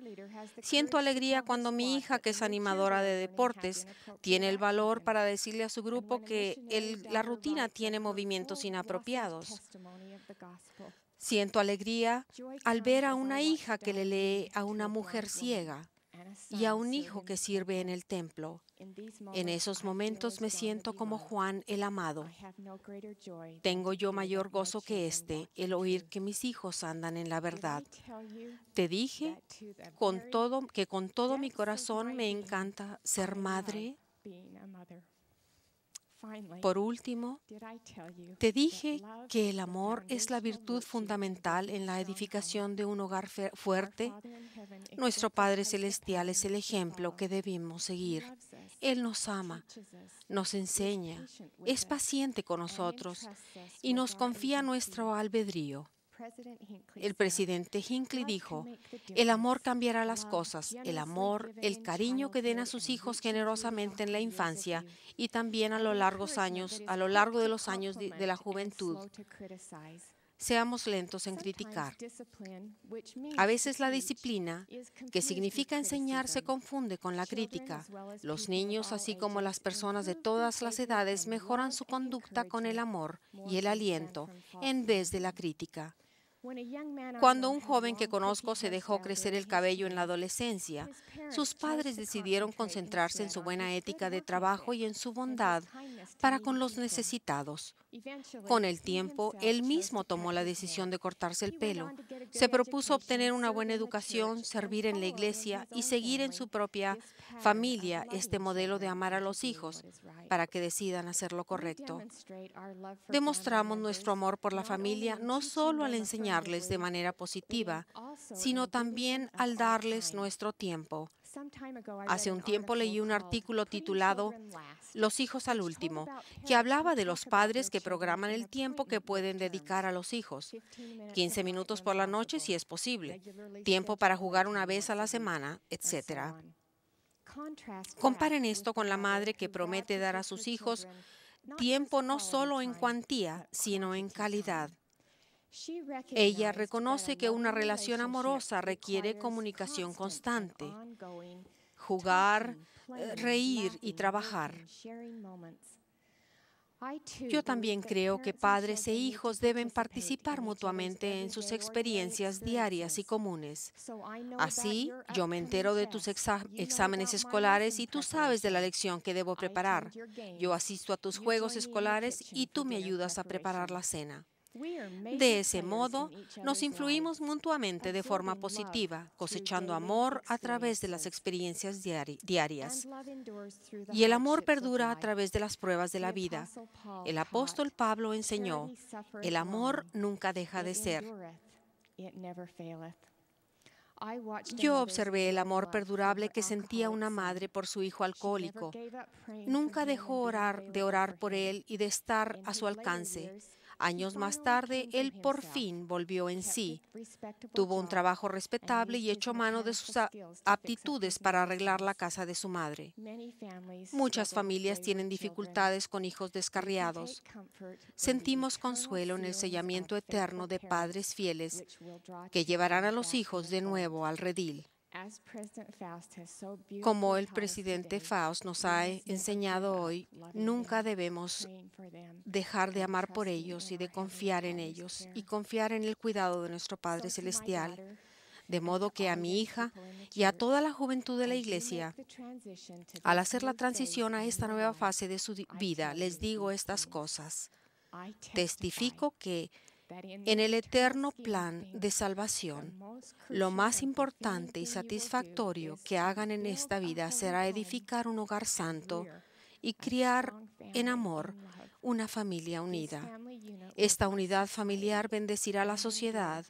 Siento alegría cuando mi hija, que es animadora de deportes, tiene el valor para decirle a su grupo que la rutina tiene movimientos inapropiados. Siento alegría al ver a una hija que le lee a una mujer ciega y a un hijo que sirve en el templo. En esos momentos me siento como Juan el amado. Tengo yo mayor gozo que este, el oír que mis hijos andan en la verdad. Te dije con todo, que con todo mi corazón me encanta ser madre. Por último, te dije que el amor es la virtud fundamental en la edificación de un hogar fuerte. Nuestro Padre Celestial es el ejemplo que debemos seguir. Él nos ama, nos enseña, es paciente con nosotros y nos confía nuestro albedrío. El presidente Hinckley dijo, el amor cambiará las cosas, el amor, el cariño que den a sus hijos generosamente en la infancia y también a lo, largos años, a lo largo de los años de la juventud. Seamos lentos en criticar. A veces la disciplina, que significa enseñar, se confunde con la crítica. Los niños, así como las personas de todas las edades, mejoran su conducta con el amor y el aliento en vez de la crítica. Cuando un joven que conozco se dejó crecer el cabello en la adolescencia, sus padres decidieron concentrarse en su buena ética de trabajo y en su bondad para con los necesitados. Con el tiempo, él mismo tomó la decisión de cortarse el pelo. Se propuso obtener una buena educación, servir en la iglesia y seguir en su propia familia este modelo de amar a los hijos para que decidan hacer lo correcto. Demostramos nuestro amor por la familia no solo al enseñarles de manera positiva, sino también al darles nuestro tiempo. Hace un tiempo leí un artículo titulado los hijos al último, que hablaba de los padres que programan el tiempo que pueden dedicar a los hijos. 15 minutos por la noche si es posible, tiempo para jugar una vez a la semana, etc. Comparen esto con la madre que promete dar a sus hijos tiempo no solo en cuantía, sino en calidad. Ella reconoce que una relación amorosa requiere comunicación constante, jugar, reír y trabajar. Yo también creo que padres e hijos deben participar mutuamente en sus experiencias diarias y comunes. Así, yo me entero de tus exámenes escolares y tú sabes de la lección que debo preparar. Yo asisto a tus juegos escolares y tú me ayudas a preparar la cena. De ese modo, nos influimos mutuamente de forma positiva, cosechando amor a través de las experiencias diarias. Y el amor perdura a través de las pruebas de la vida. El apóstol Pablo enseñó, el amor nunca deja de ser. Yo observé el amor perdurable que sentía una madre por su hijo alcohólico. Nunca dejó orar, de orar por él y de estar a su alcance. Años más tarde, él por fin volvió en sí. Tuvo un trabajo respetable y echó mano de sus aptitudes para arreglar la casa de su madre. Muchas familias tienen dificultades con hijos descarriados. Sentimos consuelo en el sellamiento eterno de padres fieles que llevarán a los hijos de nuevo al redil. Como el presidente Faust nos ha enseñado hoy, nunca debemos dejar de amar por ellos y de confiar en ellos y confiar en el cuidado de nuestro Padre Celestial. De modo que a mi hija y a toda la juventud de la iglesia, al hacer la transición a esta nueva fase de su vida, les digo estas cosas. Testifico que en el eterno plan de salvación, lo más importante y satisfactorio que hagan en esta vida será edificar un hogar santo y criar en amor una familia unida. Esta unidad familiar bendecirá la sociedad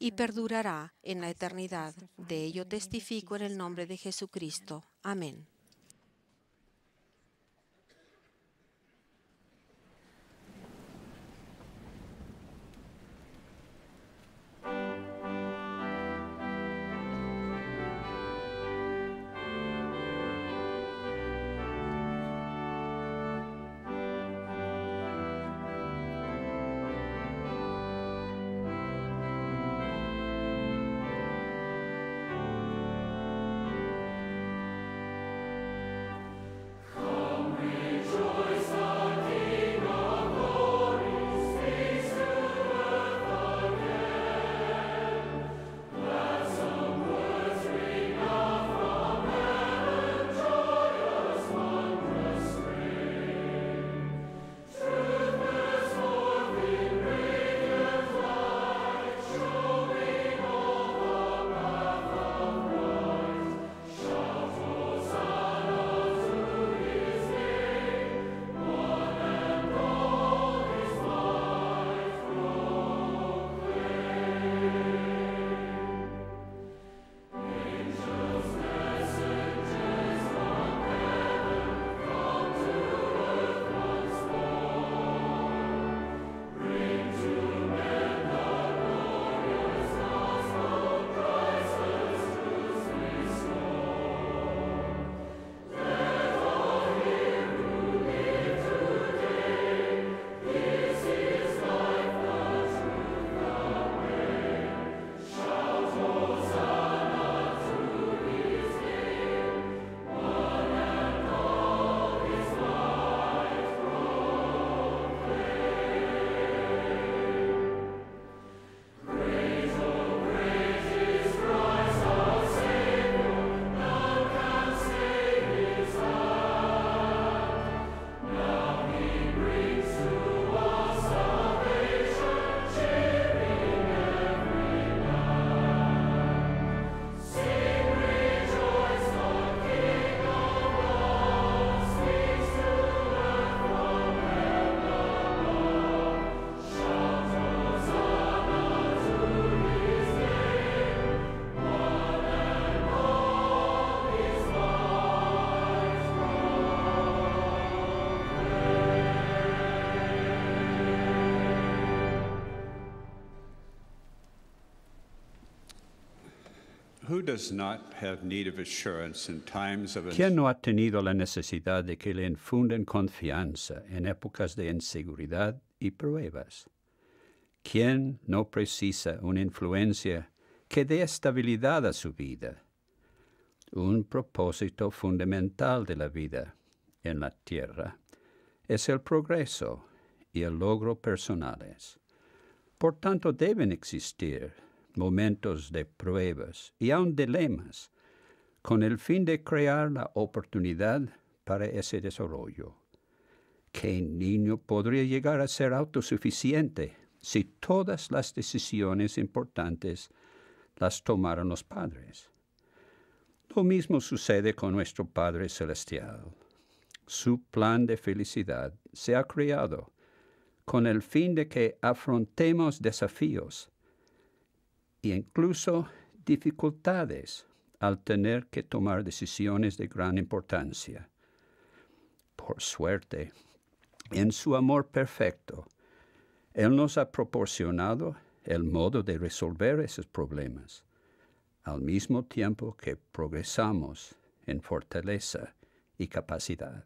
y perdurará en la eternidad. De ello testifico en el nombre de Jesucristo. Amén. ¿Quién no ha tenido la necesidad de que le infunden confianza en épocas de inseguridad y pruebas? ¿Quién no precisa una influencia que dé estabilidad a su vida? Un propósito fundamental de la vida en la tierra es el progreso y el logro personales. Por tanto, deben existir momentos de pruebas y aún dilemas, con el fin de crear la oportunidad para ese desarrollo. ¿Qué niño podría llegar a ser autosuficiente si todas las decisiones importantes las tomaron los padres? Lo mismo sucede con nuestro Padre Celestial. Su plan de felicidad se ha creado con el fin de que afrontemos desafíos e incluso dificultades al tener que tomar decisiones de gran importancia. Por suerte, en su amor perfecto, Él nos ha proporcionado el modo de resolver esos problemas, al mismo tiempo que progresamos en fortaleza y capacidad.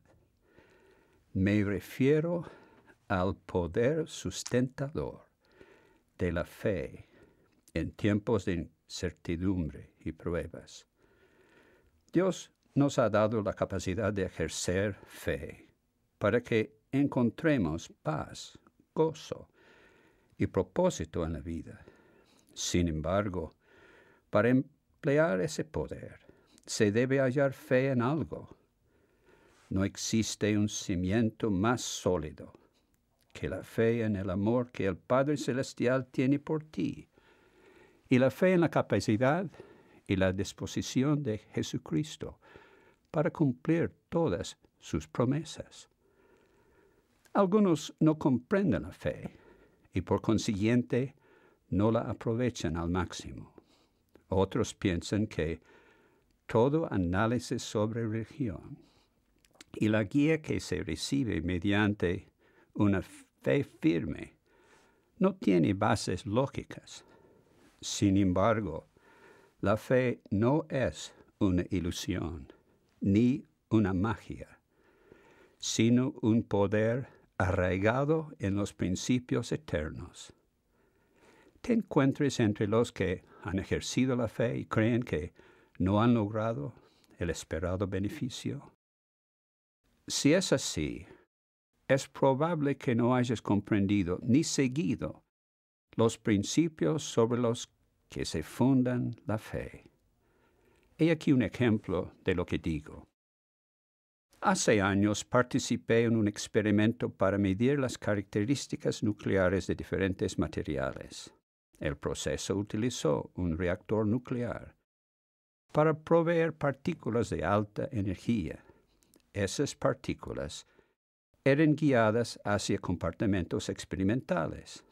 Me refiero al poder sustentador de la fe en tiempos de incertidumbre y pruebas. Dios nos ha dado la capacidad de ejercer fe para que encontremos paz, gozo y propósito en la vida. Sin embargo, para emplear ese poder, se debe hallar fe en algo. No existe un cimiento más sólido que la fe en el amor que el Padre Celestial tiene por ti y la fe en la capacidad y la disposición de Jesucristo para cumplir todas sus promesas. Algunos no comprenden la fe y por consiguiente no la aprovechan al máximo. Otros piensan que todo análisis sobre religión y la guía que se recibe mediante una fe firme no tiene bases lógicas sin embargo, la fe no es una ilusión ni una magia, sino un poder arraigado en los principios eternos. Te encuentres entre los que han ejercido la fe y creen que no han logrado el esperado beneficio. Si es así, es probable que no hayas comprendido ni seguido los principios sobre los que se fundan la fe. He aquí un ejemplo de lo que digo. Hace años participé en un experimento para medir las características nucleares de diferentes materiales. El proceso utilizó un reactor nuclear para proveer partículas de alta energía. Esas partículas eran guiadas hacia compartimentos experimentales,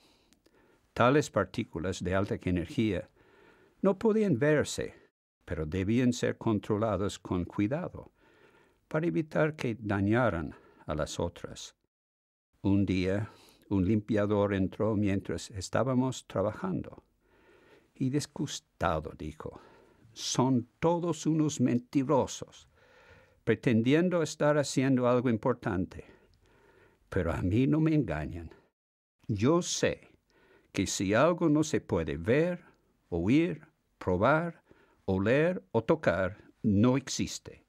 Tales partículas de alta energía no podían verse, pero debían ser controladas con cuidado para evitar que dañaran a las otras. Un día, un limpiador entró mientras estábamos trabajando y disgustado dijo, son todos unos mentirosos, pretendiendo estar haciendo algo importante, pero a mí no me engañan. Yo sé que si algo no se puede ver, oír, probar, oler o tocar, no existe.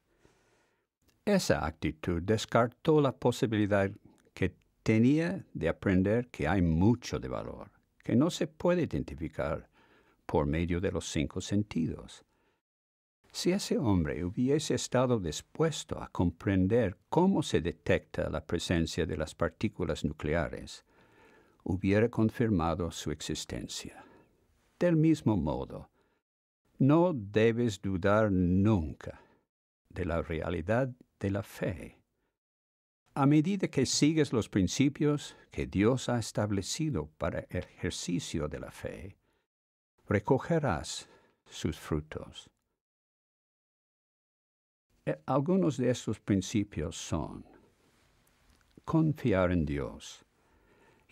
Esa actitud descartó la posibilidad que tenía de aprender que hay mucho de valor, que no se puede identificar por medio de los cinco sentidos. Si ese hombre hubiese estado dispuesto a comprender cómo se detecta la presencia de las partículas nucleares, hubiera confirmado su existencia. Del mismo modo, no debes dudar nunca de la realidad de la fe. A medida que sigues los principios que Dios ha establecido para el ejercicio de la fe, recogerás sus frutos. E, algunos de estos principios son confiar en Dios,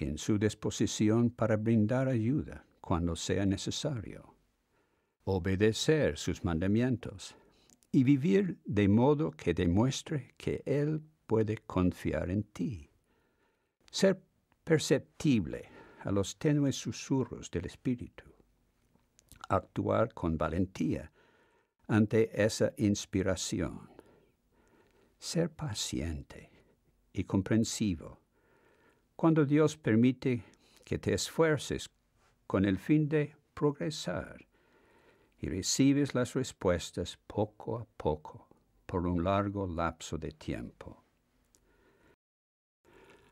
en su disposición para brindar ayuda cuando sea necesario, obedecer sus mandamientos y vivir de modo que demuestre que Él puede confiar en ti. Ser perceptible a los tenues susurros del Espíritu. Actuar con valentía ante esa inspiración. Ser paciente y comprensivo cuando Dios permite que te esfuerces con el fin de progresar y recibes las respuestas poco a poco por un largo lapso de tiempo.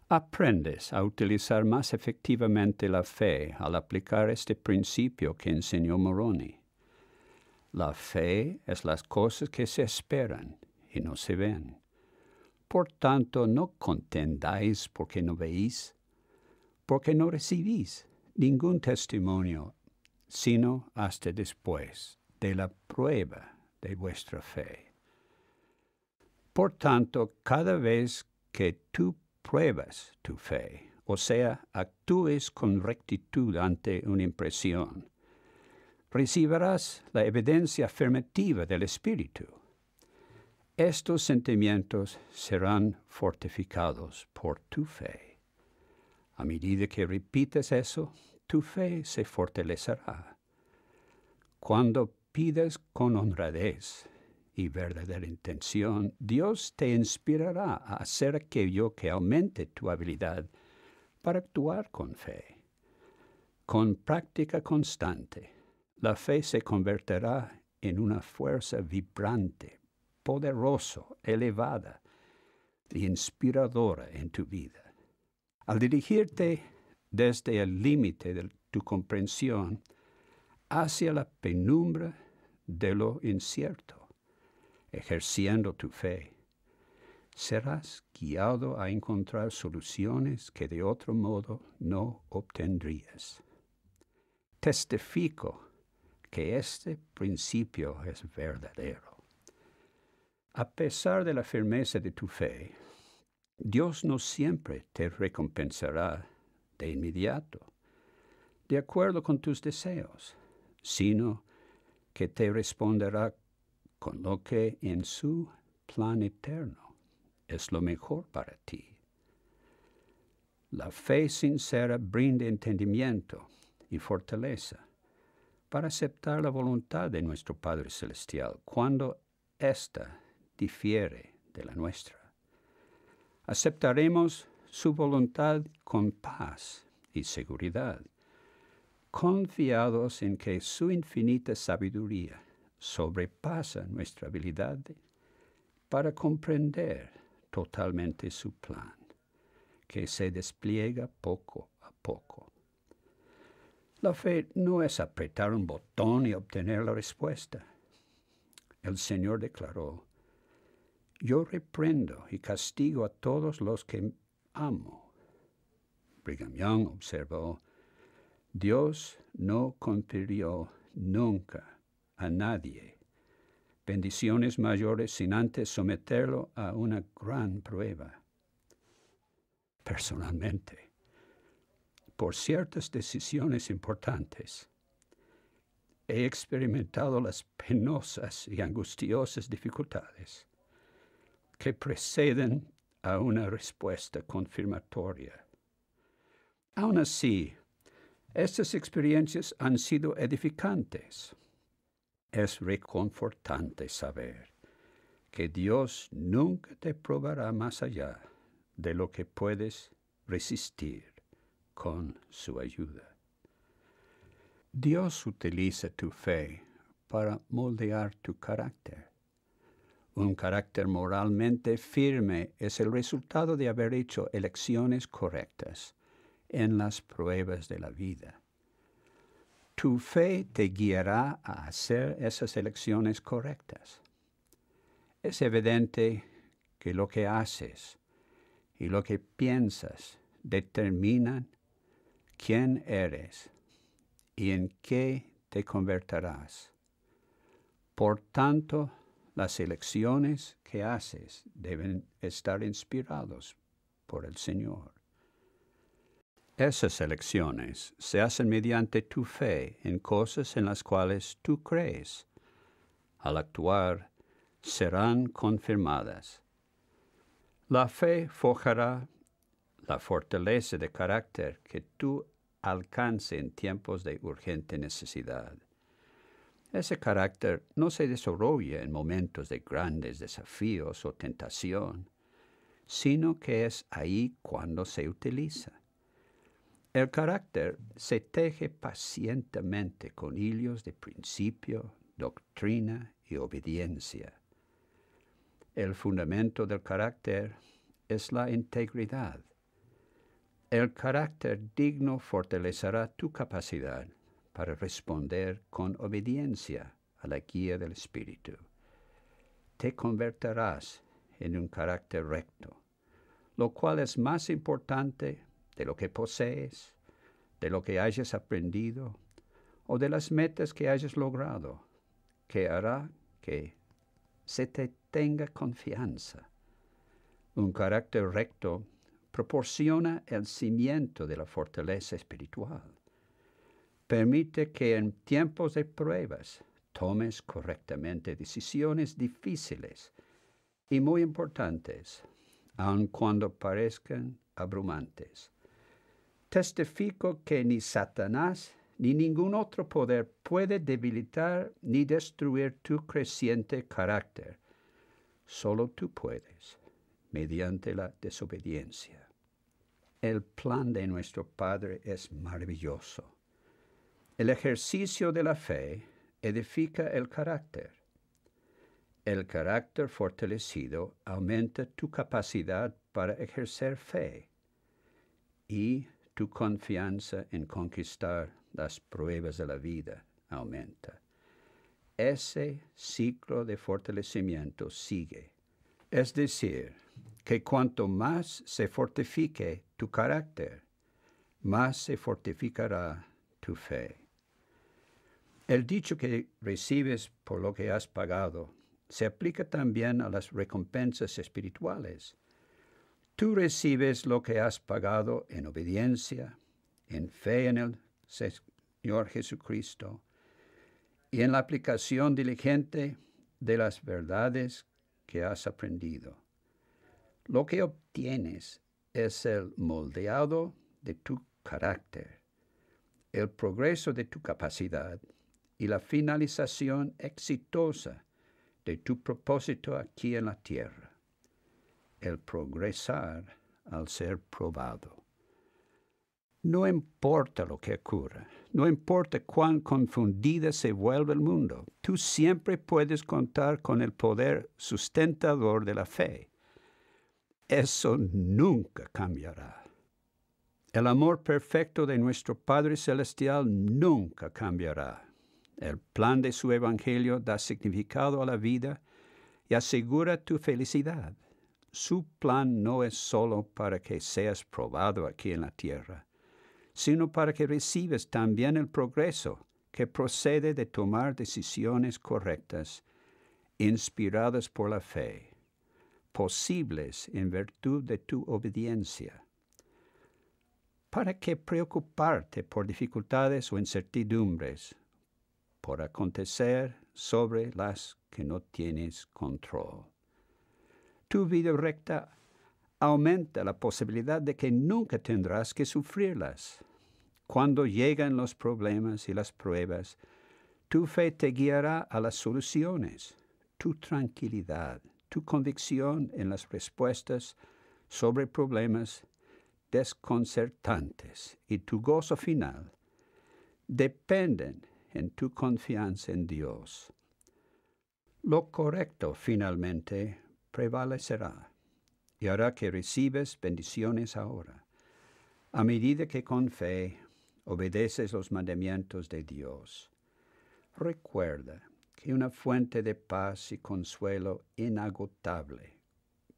Aprendes a utilizar más efectivamente la fe al aplicar este principio que enseñó Moroni. La fe es las cosas que se esperan y no se ven. Por tanto, no contendáis porque no veis, porque no recibís ningún testimonio, sino hasta después de la prueba de vuestra fe. Por tanto, cada vez que tú pruebas tu fe, o sea, actúes con rectitud ante una impresión, recibirás la evidencia afirmativa del Espíritu estos sentimientos serán fortificados por tu fe. A medida que repites eso, tu fe se fortalecerá. Cuando pides con honradez y verdadera intención, Dios te inspirará a hacer aquello que aumente tu habilidad para actuar con fe. Con práctica constante, la fe se convertirá en una fuerza vibrante poderoso, elevada e inspiradora en tu vida. Al dirigirte desde el límite de tu comprensión hacia la penumbra de lo incierto, ejerciendo tu fe, serás guiado a encontrar soluciones que de otro modo no obtendrías. Testifico que este principio es verdadero. A pesar de la firmeza de tu fe, Dios no siempre te recompensará de inmediato, de acuerdo con tus deseos, sino que te responderá con lo que en su plan eterno es lo mejor para ti. La fe sincera brinda entendimiento y fortaleza para aceptar la voluntad de nuestro Padre Celestial cuando ésta difiere de la nuestra. Aceptaremos su voluntad con paz y seguridad, confiados en que su infinita sabiduría sobrepasa nuestra habilidad para comprender totalmente su plan, que se despliega poco a poco. La fe no es apretar un botón y obtener la respuesta. El Señor declaró, yo reprendo y castigo a todos los que amo. Brigham Young observó, Dios no confirió nunca a nadie bendiciones mayores sin antes someterlo a una gran prueba. Personalmente, por ciertas decisiones importantes, he experimentado las penosas y angustiosas dificultades que preceden a una respuesta confirmatoria. Aún así, estas experiencias han sido edificantes. Es reconfortante saber que Dios nunca te probará más allá de lo que puedes resistir con su ayuda. Dios utiliza tu fe para moldear tu carácter. Un carácter moralmente firme es el resultado de haber hecho elecciones correctas en las pruebas de la vida. Tu fe te guiará a hacer esas elecciones correctas. Es evidente que lo que haces y lo que piensas determinan quién eres y en qué te convertirás. Por tanto, las elecciones que haces deben estar inspirados por el Señor. Esas elecciones se hacen mediante tu fe en cosas en las cuales tú crees. Al actuar, serán confirmadas. La fe forjará la fortaleza de carácter que tú alcance en tiempos de urgente necesidad. Ese carácter no se desarrolla en momentos de grandes desafíos o tentación, sino que es ahí cuando se utiliza. El carácter se teje pacientemente con hilos de principio, doctrina y obediencia. El fundamento del carácter es la integridad. El carácter digno fortalecerá tu capacidad para responder con obediencia a la guía del Espíritu. Te convertirás en un carácter recto, lo cual es más importante de lo que posees, de lo que hayas aprendido o de las metas que hayas logrado, que hará que se te tenga confianza. Un carácter recto proporciona el cimiento de la fortaleza espiritual Permite que en tiempos de pruebas tomes correctamente decisiones difíciles y muy importantes, aun cuando parezcan abrumantes. Testifico que ni Satanás ni ningún otro poder puede debilitar ni destruir tu creciente carácter. Solo tú puedes, mediante la desobediencia. El plan de nuestro Padre es maravilloso el ejercicio de la fe edifica el carácter. El carácter fortalecido aumenta tu capacidad para ejercer fe y tu confianza en conquistar las pruebas de la vida aumenta. Ese ciclo de fortalecimiento sigue. Es decir, que cuanto más se fortifique tu carácter, más se fortificará tu fe. El dicho que recibes por lo que has pagado se aplica también a las recompensas espirituales. Tú recibes lo que has pagado en obediencia, en fe en el Señor Jesucristo y en la aplicación diligente de las verdades que has aprendido. Lo que obtienes es el moldeado de tu carácter, el progreso de tu capacidad y la finalización exitosa de tu propósito aquí en la tierra, el progresar al ser probado. No importa lo que ocurra, no importa cuán confundida se vuelve el mundo, tú siempre puedes contar con el poder sustentador de la fe. Eso nunca cambiará. El amor perfecto de nuestro Padre Celestial nunca cambiará. El plan de su Evangelio da significado a la vida y asegura tu felicidad. Su plan no es solo para que seas probado aquí en la tierra, sino para que recibes también el progreso que procede de tomar decisiones correctas, inspiradas por la fe, posibles en virtud de tu obediencia. ¿Para qué preocuparte por dificultades o incertidumbres por acontecer sobre las que no tienes control. Tu vida recta aumenta la posibilidad de que nunca tendrás que sufrirlas. Cuando llegan los problemas y las pruebas, tu fe te guiará a las soluciones, tu tranquilidad, tu convicción en las respuestas sobre problemas desconcertantes y tu gozo final dependen en tu confianza en Dios. Lo correcto finalmente prevalecerá y hará que recibes bendiciones ahora, a medida que con fe obedeces los mandamientos de Dios. Recuerda que una fuente de paz y consuelo inagotable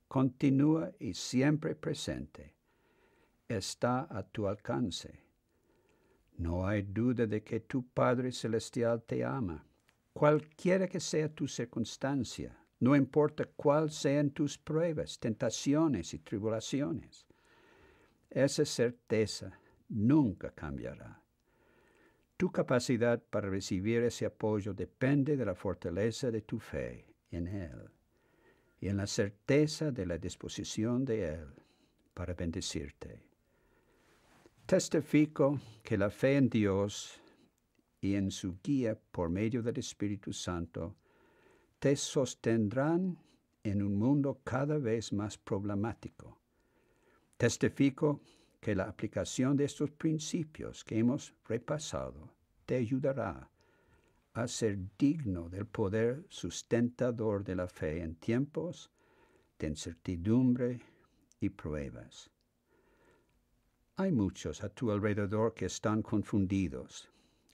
continua y siempre presente está a tu alcance no hay duda de que tu Padre Celestial te ama, cualquiera que sea tu circunstancia, no importa cuál sean tus pruebas, tentaciones y tribulaciones. Esa certeza nunca cambiará. Tu capacidad para recibir ese apoyo depende de la fortaleza de tu fe en Él y en la certeza de la disposición de Él para bendecirte. Testifico que la fe en Dios y en su guía por medio del Espíritu Santo te sostendrán en un mundo cada vez más problemático. Testifico que la aplicación de estos principios que hemos repasado te ayudará a ser digno del poder sustentador de la fe en tiempos de incertidumbre y pruebas. Hay muchos a tu alrededor que están confundidos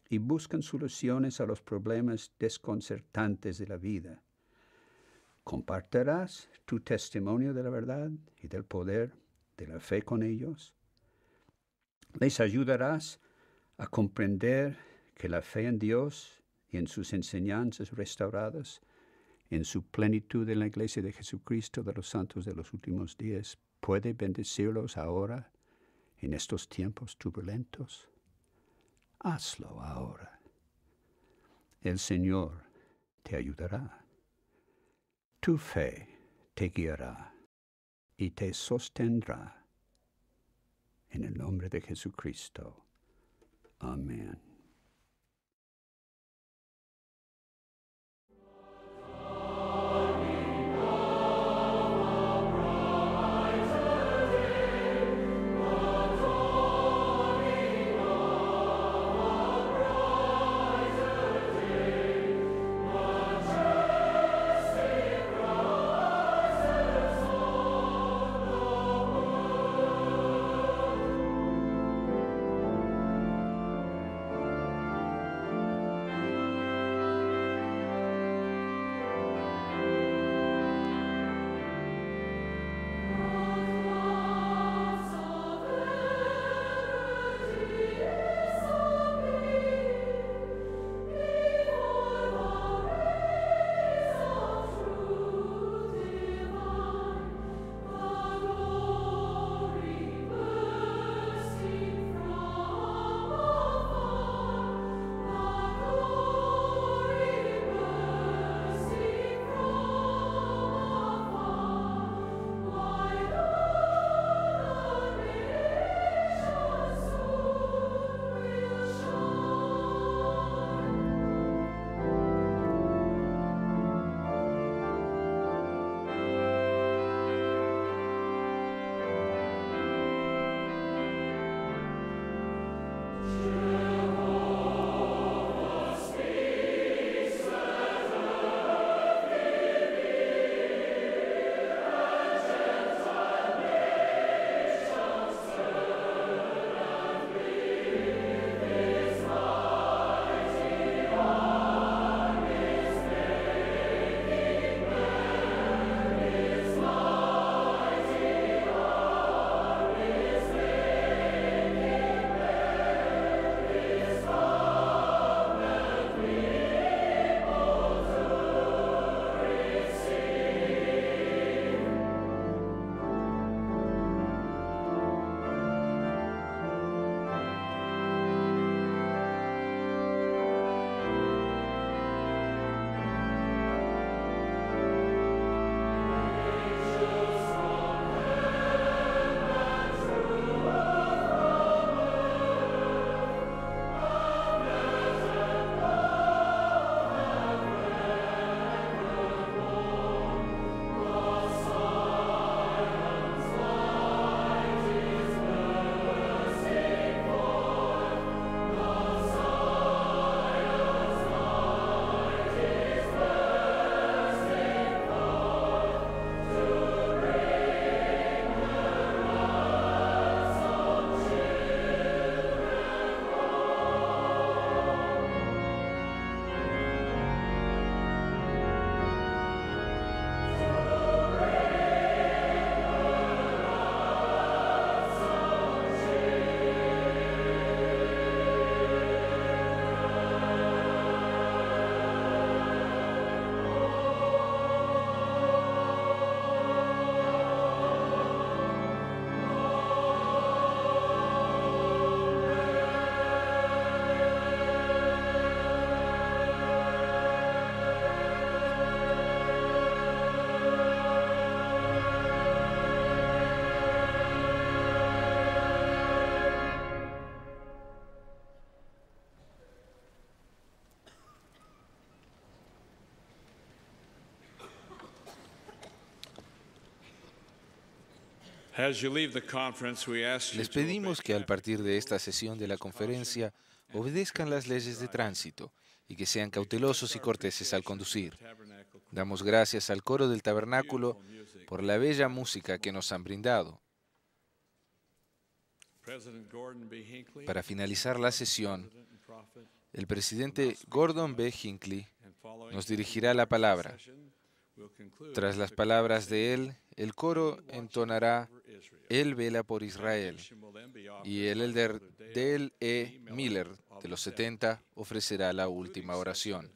y buscan soluciones a los problemas desconcertantes de la vida. ¿Compartirás tu testimonio de la verdad y del poder de la fe con ellos? ¿Les ayudarás a comprender que la fe en Dios y en sus enseñanzas restauradas, en su plenitud en la Iglesia de Jesucristo de los Santos de los últimos días, puede bendecirlos ahora en estos tiempos turbulentos? Hazlo ahora. El Señor te ayudará. Tu fe te guiará y te sostendrá. En el nombre de Jesucristo. Amén. Les pedimos que al partir de esta sesión de la conferencia obedezcan las leyes de tránsito y que sean cautelosos y corteses al conducir. Damos gracias al coro del tabernáculo por la bella música que nos han brindado. Para finalizar la sesión, el presidente Gordon B. Hinckley nos dirigirá la palabra. Tras las palabras de él, el coro entonará él vela por Israel. Y el elder Del E. Miller, de los 70, ofrecerá la última oración.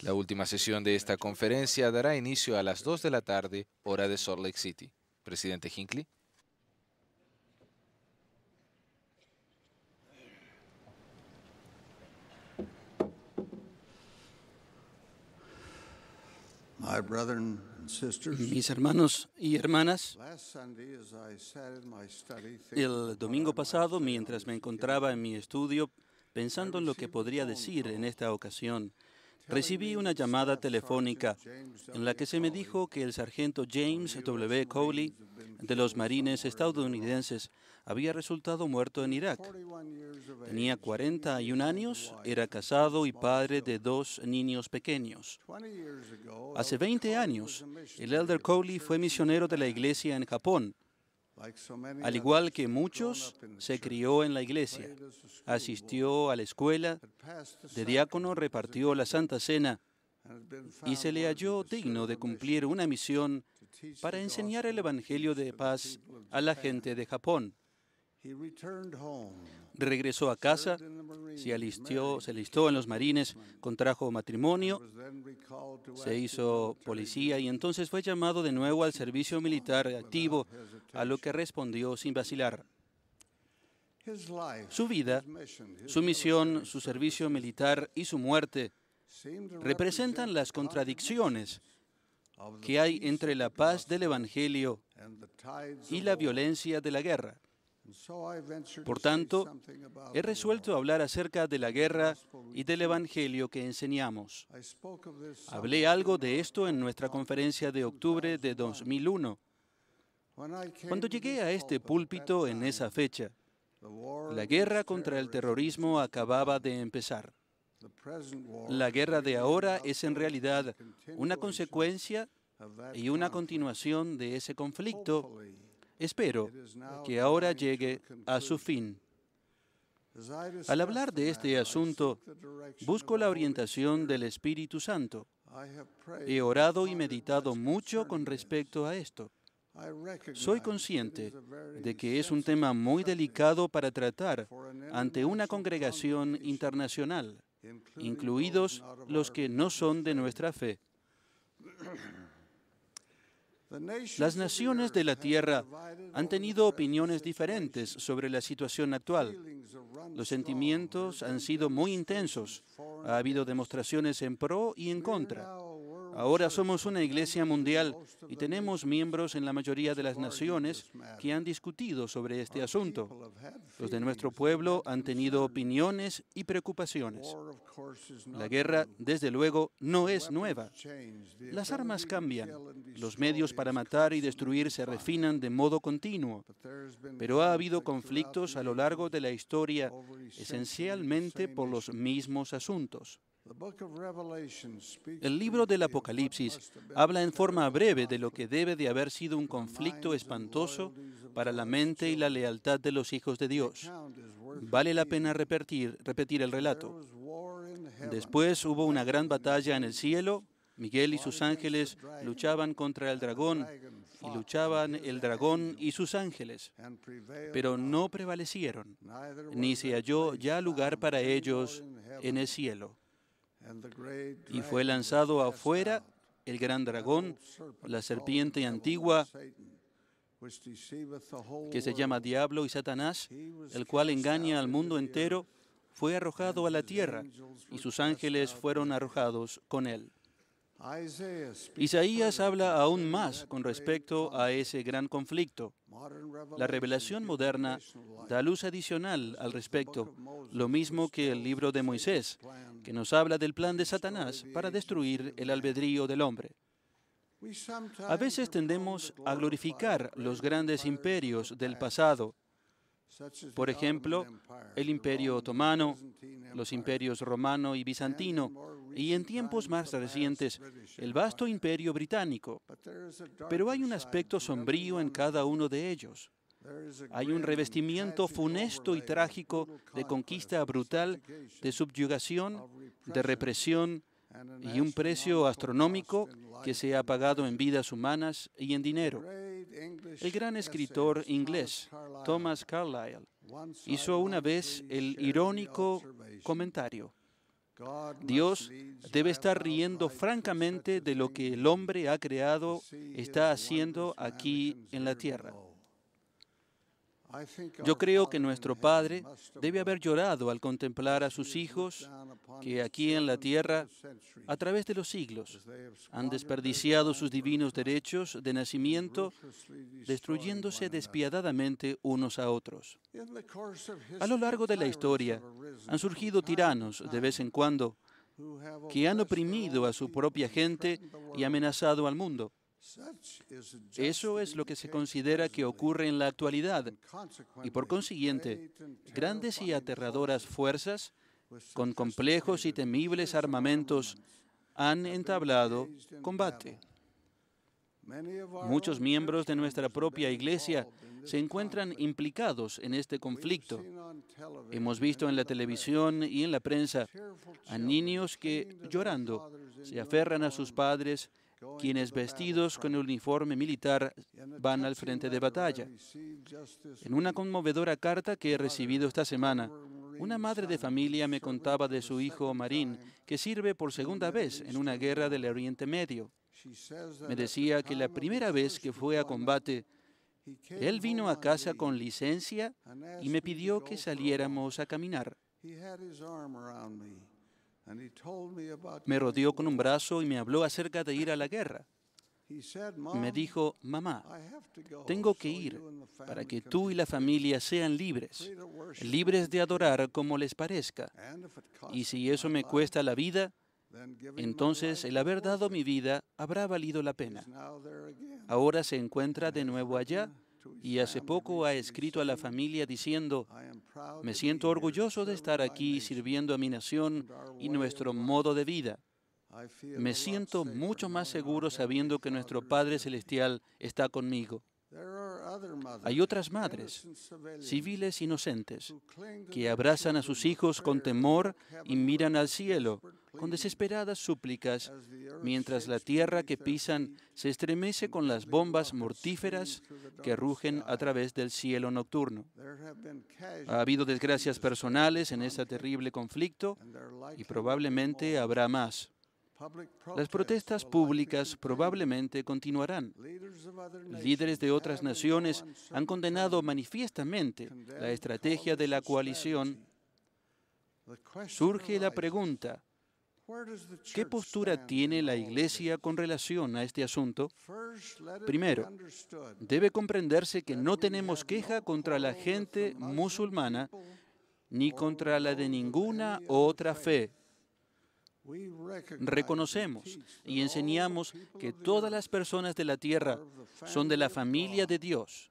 La última sesión de esta conferencia dará inicio a las 2 de la tarde, hora de Salt Lake City. Presidente Hinckley mis hermanos y hermanas, el domingo pasado, mientras me encontraba en mi estudio pensando en lo que podría decir en esta ocasión, recibí una llamada telefónica en la que se me dijo que el sargento James W. Cowley de los marines estadounidenses había resultado muerto en Irak. Tenía 41 años, era casado y padre de dos niños pequeños. Hace 20 años, el elder Cowley fue misionero de la iglesia en Japón. Al igual que muchos, se crió en la iglesia, asistió a la escuela, de diácono repartió la Santa Cena y se le halló digno de cumplir una misión para enseñar el Evangelio de paz a la gente de Japón. Regresó a casa, se alistó, se en los marines, contrajo matrimonio, se hizo policía y entonces fue llamado de nuevo al servicio militar activo, a lo que respondió sin vacilar. Su vida, su misión, su servicio militar y su muerte representan las contradicciones que hay entre la paz del Evangelio y la violencia de la guerra. Por tanto, he resuelto hablar acerca de la guerra y del Evangelio que enseñamos. Hablé algo de esto en nuestra conferencia de octubre de 2001. Cuando llegué a este púlpito en esa fecha, la guerra contra el terrorismo acababa de empezar. La guerra de ahora es en realidad una consecuencia y una continuación de ese conflicto Espero que ahora llegue a su fin. Al hablar de este asunto, busco la orientación del Espíritu Santo. He orado y meditado mucho con respecto a esto. Soy consciente de que es un tema muy delicado para tratar ante una congregación internacional, incluidos los que no son de nuestra fe. Las naciones de la Tierra han tenido opiniones diferentes sobre la situación actual. Los sentimientos han sido muy intensos. Ha habido demostraciones en pro y en contra. Ahora somos una iglesia mundial y tenemos miembros en la mayoría de las naciones que han discutido sobre este asunto. Los de nuestro pueblo han tenido opiniones y preocupaciones. La guerra, desde luego, no es nueva. Las armas cambian. Los medios para matar y destruir se refinan de modo continuo. Pero ha habido conflictos a lo largo de la historia, esencialmente por los mismos asuntos. El libro del Apocalipsis habla en forma breve de lo que debe de haber sido un conflicto espantoso para la mente y la lealtad de los hijos de Dios. Vale la pena repetir, el relato. Después hubo una gran batalla en el cielo. Miguel y sus ángeles luchaban contra el dragón y luchaban el dragón y sus ángeles, pero no prevalecieron, ni se halló ya lugar para ellos en el cielo. Y fue lanzado afuera el gran dragón, la serpiente antigua, que se llama Diablo y Satanás, el cual engaña al mundo entero, fue arrojado a la tierra y sus ángeles fueron arrojados con él. Isaías habla aún más con respecto a ese gran conflicto. La revelación moderna da luz adicional al respecto, lo mismo que el libro de Moisés, que nos habla del plan de Satanás para destruir el albedrío del hombre. A veces tendemos a glorificar los grandes imperios del pasado, por ejemplo, el imperio otomano, los imperios romano y bizantino, y en tiempos más recientes el vasto imperio británico. Pero hay un aspecto sombrío en cada uno de ellos. Hay un revestimiento funesto y trágico de conquista brutal, de subyugación, de represión y un precio astronómico que se ha pagado en vidas humanas y en dinero. El gran escritor inglés Thomas Carlyle hizo una vez el irónico comentario. Dios debe estar riendo francamente de lo que el hombre ha creado, está haciendo aquí en la tierra. Yo creo que nuestro Padre debe haber llorado al contemplar a sus hijos que aquí en la tierra, a través de los siglos, han desperdiciado sus divinos derechos de nacimiento, destruyéndose despiadadamente unos a otros. A lo largo de la historia han surgido tiranos de vez en cuando que han oprimido a su propia gente y amenazado al mundo. Eso es lo que se considera que ocurre en la actualidad y por consiguiente, grandes y aterradoras fuerzas con complejos y temibles armamentos han entablado combate. Muchos miembros de nuestra propia iglesia se encuentran implicados en este conflicto. Hemos visto en la televisión y en la prensa a niños que, llorando, se aferran a sus padres quienes vestidos con uniforme militar van al frente de batalla. En una conmovedora carta que he recibido esta semana, una madre de familia me contaba de su hijo Marín, que sirve por segunda vez en una guerra del Oriente Medio. Me decía que la primera vez que fue a combate, él vino a casa con licencia y me pidió que saliéramos a caminar. Me rodeó con un brazo y me habló acerca de ir a la guerra. Me dijo, mamá, tengo que ir para que tú y la familia sean libres, libres de adorar como les parezca. Y si eso me cuesta la vida, entonces el haber dado mi vida habrá valido la pena. Ahora se encuentra de nuevo allá y hace poco ha escrito a la familia diciendo, me siento orgulloso de estar aquí sirviendo a mi nación y nuestro modo de vida. Me siento mucho más seguro sabiendo que nuestro Padre Celestial está conmigo. Hay otras madres, civiles inocentes, que abrazan a sus hijos con temor y miran al cielo con desesperadas súplicas, mientras la tierra que pisan se estremece con las bombas mortíferas que rugen a través del cielo nocturno. Ha habido desgracias personales en este terrible conflicto y probablemente habrá más. Las protestas públicas probablemente continuarán. Líderes de otras naciones han condenado manifiestamente la estrategia de la coalición. Surge la pregunta, ¿Qué postura tiene la Iglesia con relación a este asunto? Primero, debe comprenderse que no tenemos queja contra la gente musulmana ni contra la de ninguna otra fe. Reconocemos y enseñamos que todas las personas de la tierra son de la familia de Dios.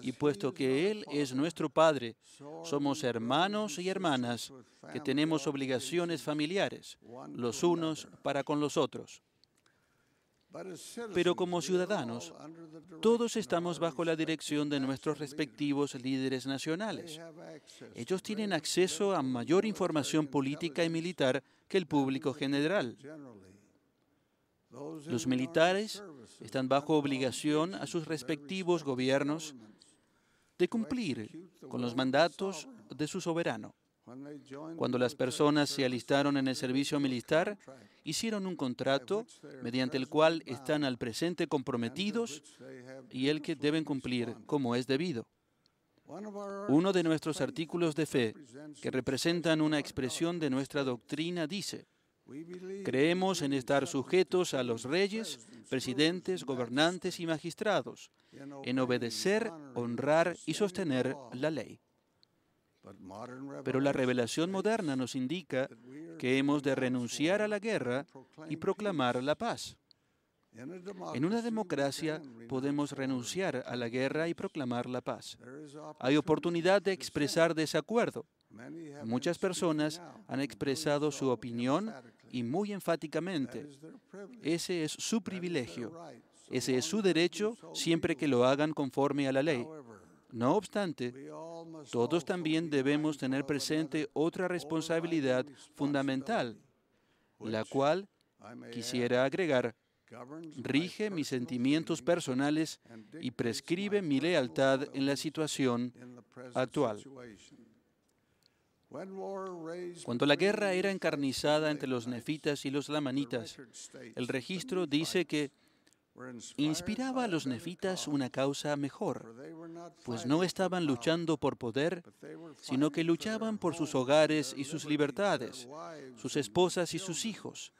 Y puesto que Él es nuestro Padre, somos hermanos y hermanas que tenemos obligaciones familiares, los unos para con los otros. Pero como ciudadanos, oh, todos estamos bajo la dirección de nuestros respectivos líderes nacionales. Ellos tienen acceso a mayor información política y militar que el público general. Los militares están bajo obligación a sus respectivos gobiernos de cumplir con los mandatos de su soberano. Cuando las personas se alistaron en el servicio militar, hicieron un contrato mediante el cual están al presente comprometidos y el que deben cumplir como es debido. Uno de nuestros artículos de fe, que representan una expresión de nuestra doctrina, dice, Creemos en estar sujetos a los reyes, presidentes, gobernantes y magistrados, en obedecer, honrar y sostener la ley. Pero la revelación moderna nos indica que hemos de renunciar a la guerra y proclamar la paz. En una democracia podemos renunciar a la guerra y proclamar la paz. Hay oportunidad de expresar desacuerdo. Muchas personas han expresado su opinión y muy enfáticamente. Ese es su privilegio. Ese es su derecho siempre que lo hagan conforme a la ley. No obstante, todos también debemos tener presente otra responsabilidad fundamental, la cual quisiera agregar rige mis sentimientos personales y prescribe mi lealtad en la situación actual. Cuando la guerra era encarnizada entre los nefitas y los lamanitas, el registro dice que inspiraba a los nefitas una causa mejor, pues no estaban luchando por poder, sino que luchaban por sus hogares y sus libertades, sus esposas y sus hijos,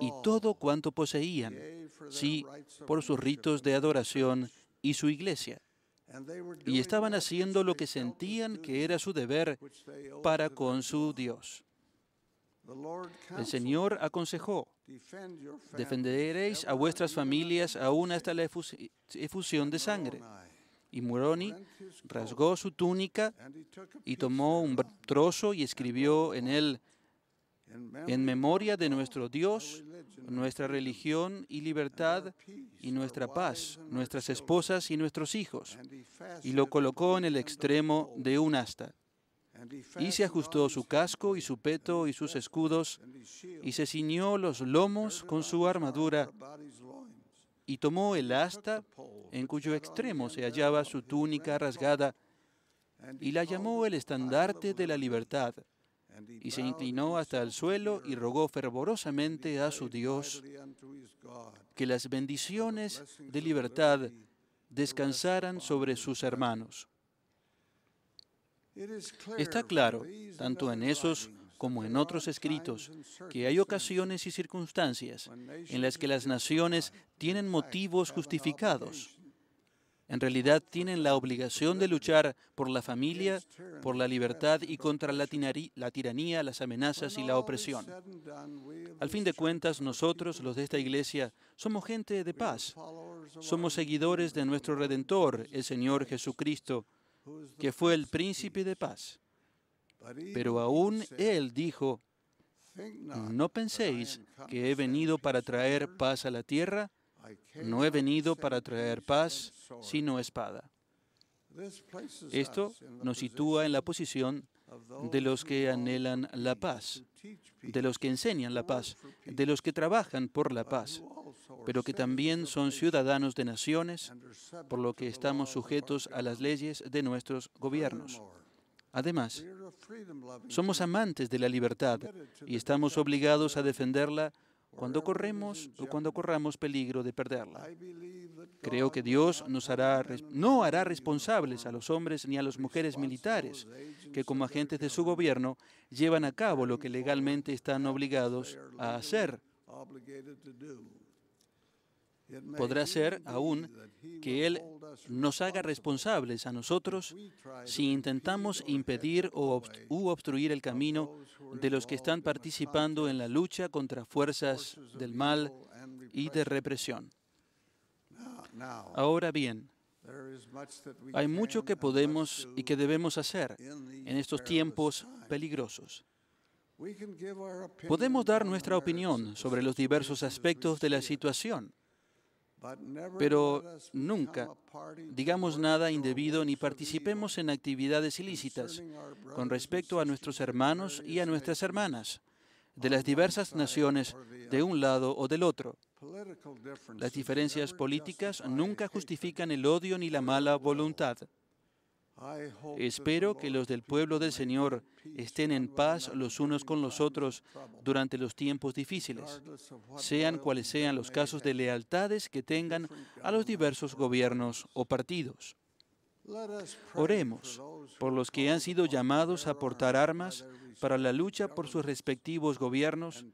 y todo cuanto poseían, sí, por sus ritos de adoración y su iglesia. Y estaban haciendo lo que sentían que era su deber para con su Dios. El Señor aconsejó, defenderéis a vuestras familias aún hasta la efusión de sangre. Y Moroni rasgó su túnica y tomó un trozo y escribió en él, en memoria de nuestro Dios, nuestra religión y libertad y nuestra paz, nuestras esposas y nuestros hijos. Y lo colocó en el extremo de un asta y se ajustó su casco y su peto y sus escudos, y se ciñó los lomos con su armadura, y tomó el asta en cuyo extremo se hallaba su túnica rasgada, y la llamó el estandarte de la libertad, y se inclinó hasta el suelo y rogó fervorosamente a su Dios que las bendiciones de libertad descansaran sobre sus hermanos. Está claro, tanto en esos como en otros escritos, que hay ocasiones y circunstancias en las que las naciones tienen motivos justificados. En realidad tienen la obligación de luchar por la familia, por la libertad y contra la, tiranía, las amenazas y la opresión. Al fin de cuentas, nosotros, los de esta iglesia, somos gente de paz. Somos seguidores de nuestro Redentor, el Señor Jesucristo, que fue el príncipe de paz. Pero aún él dijo, no penséis que he venido para traer paz a la tierra, no he venido para traer paz, sino espada. Esto nos sitúa en la posición de los que anhelan la paz, de los que enseñan la paz, de los que trabajan por la paz, pero que también son ciudadanos de naciones, por lo que estamos sujetos a las leyes de nuestros gobiernos. Además, somos amantes de la libertad y estamos obligados a defenderla cuando corremos o cuando corramos peligro de perderla. Creo que Dios no hará responsables a los hombres ni a las mujeres militares que como agentes de su gobierno llevan a cabo lo que legalmente están obligados a hacer podrá ser aún que Él nos haga responsables a nosotros si intentamos impedir o u obstruir el camino de los que están participando en la lucha contra fuerzas del mal y de represión. Ahora bien, hay mucho que podemos y que debemos hacer en estos tiempos peligrosos. Podemos dar nuestra opinión sobre los diversos aspectos de la situación pero nunca digamos nada indebido ni participemos en actividades ilícitas con respecto a nuestros hermanos y a nuestras hermanas de las diversas naciones de un lado o del otro. Las diferencias políticas nunca justifican el odio ni la mala voluntad. Espero que los del pueblo del Señor estén en paz los unos con los otros durante los tiempos difíciles, sean cuales sean los casos de lealtades que tengan a los diversos gobiernos o partidos. Oremos por los que han sido llamados a portar armas para la lucha por sus respectivos gobiernos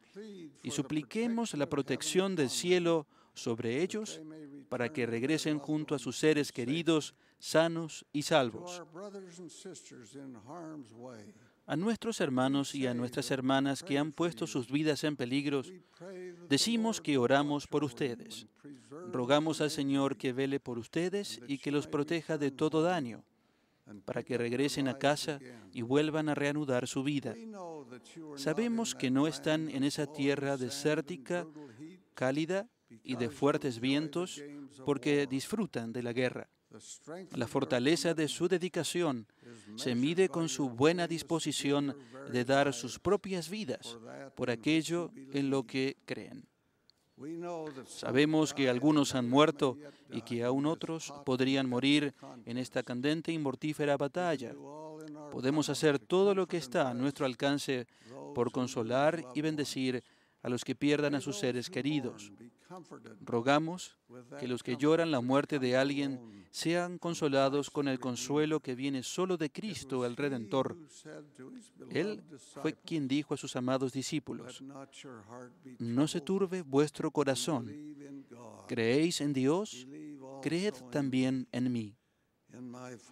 y supliquemos la protección del cielo sobre ellos para que regresen junto a sus seres queridos sanos y salvos. A nuestros hermanos y a nuestras hermanas que han puesto sus vidas en peligro, decimos que oramos por ustedes. Rogamos al Señor que vele por ustedes y que los proteja de todo daño, para que regresen a casa y vuelvan a reanudar su vida. Sabemos que no están en esa tierra desértica, cálida y de fuertes vientos, porque disfrutan de la guerra. La fortaleza de su dedicación se mide con su buena disposición de dar sus propias vidas por aquello en lo que creen. Sabemos que algunos han muerto y que aún otros podrían morir en esta candente y mortífera batalla. Podemos hacer todo lo que está a nuestro alcance por consolar y bendecir a los que pierdan a sus seres queridos. Rogamos que los que lloran la muerte de alguien sean consolados con el consuelo que viene solo de Cristo, el Redentor. Él fue quien dijo a sus amados discípulos, no se turbe vuestro corazón. ¿Creéis en Dios? Creed también en mí.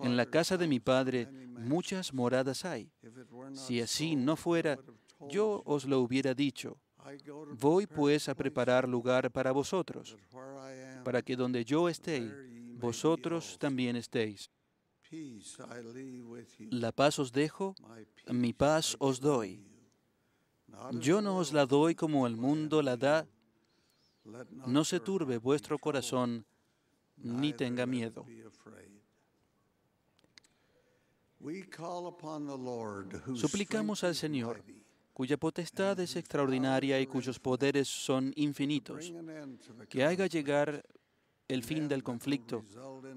En la casa de mi Padre muchas moradas hay. Si así no fuera, yo os lo hubiera dicho Voy pues a preparar lugar para vosotros, para que donde yo esté, vosotros también estéis. La paz os dejo, mi paz os doy. Yo no os la doy como el mundo la da. No se turbe vuestro corazón, ni tenga miedo. Suplicamos al Señor cuya potestad es extraordinaria y cuyos poderes son infinitos, que haga llegar el fin del conflicto,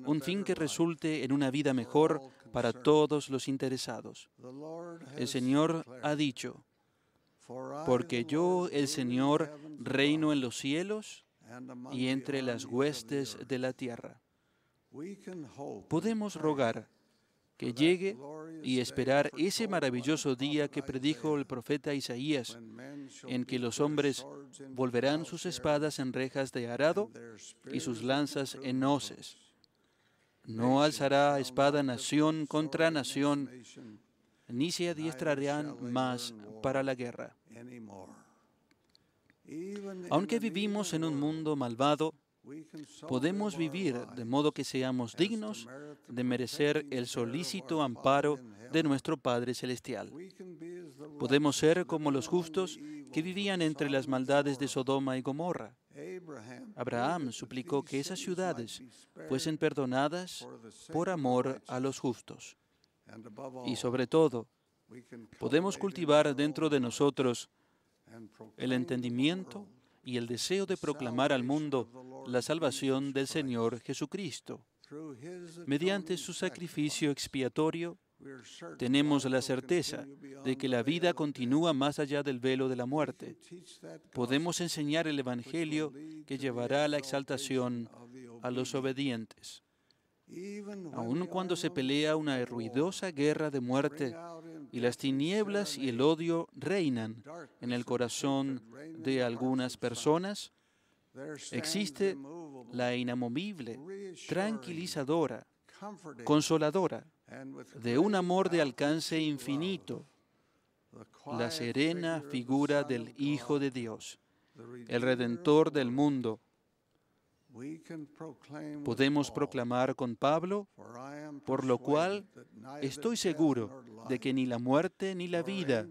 un fin que resulte en una vida mejor para todos los interesados. El Señor ha dicho, porque yo, el Señor, reino en los cielos y entre las huestes de la tierra. Podemos rogar que llegue y esperar ese maravilloso día que predijo el profeta Isaías, en que los hombres volverán sus espadas en rejas de arado y sus lanzas en hoces. No alzará espada nación contra nación, ni se adiestrarán más para la guerra. Aunque vivimos en un mundo malvado, podemos vivir de modo que seamos dignos de merecer el solícito amparo de nuestro Padre Celestial. Podemos ser como los justos que vivían entre las maldades de Sodoma y Gomorra. Abraham suplicó que esas ciudades fuesen perdonadas por amor a los justos. Y sobre todo, podemos cultivar dentro de nosotros el entendimiento y el deseo de proclamar al mundo la salvación del Señor Jesucristo. Mediante su sacrificio expiatorio, tenemos la certeza de que la vida continúa más allá del velo de la muerte. Podemos enseñar el Evangelio que llevará a la exaltación a los obedientes. Aun cuando se pelea una ruidosa guerra de muerte y las tinieblas y el odio reinan en el corazón de algunas personas, existe la inamovible, tranquilizadora, consoladora, de un amor de alcance infinito, la serena figura del Hijo de Dios, el Redentor del mundo, Podemos proclamar con Pablo, por lo cual estoy seguro de que ni la muerte ni la vida,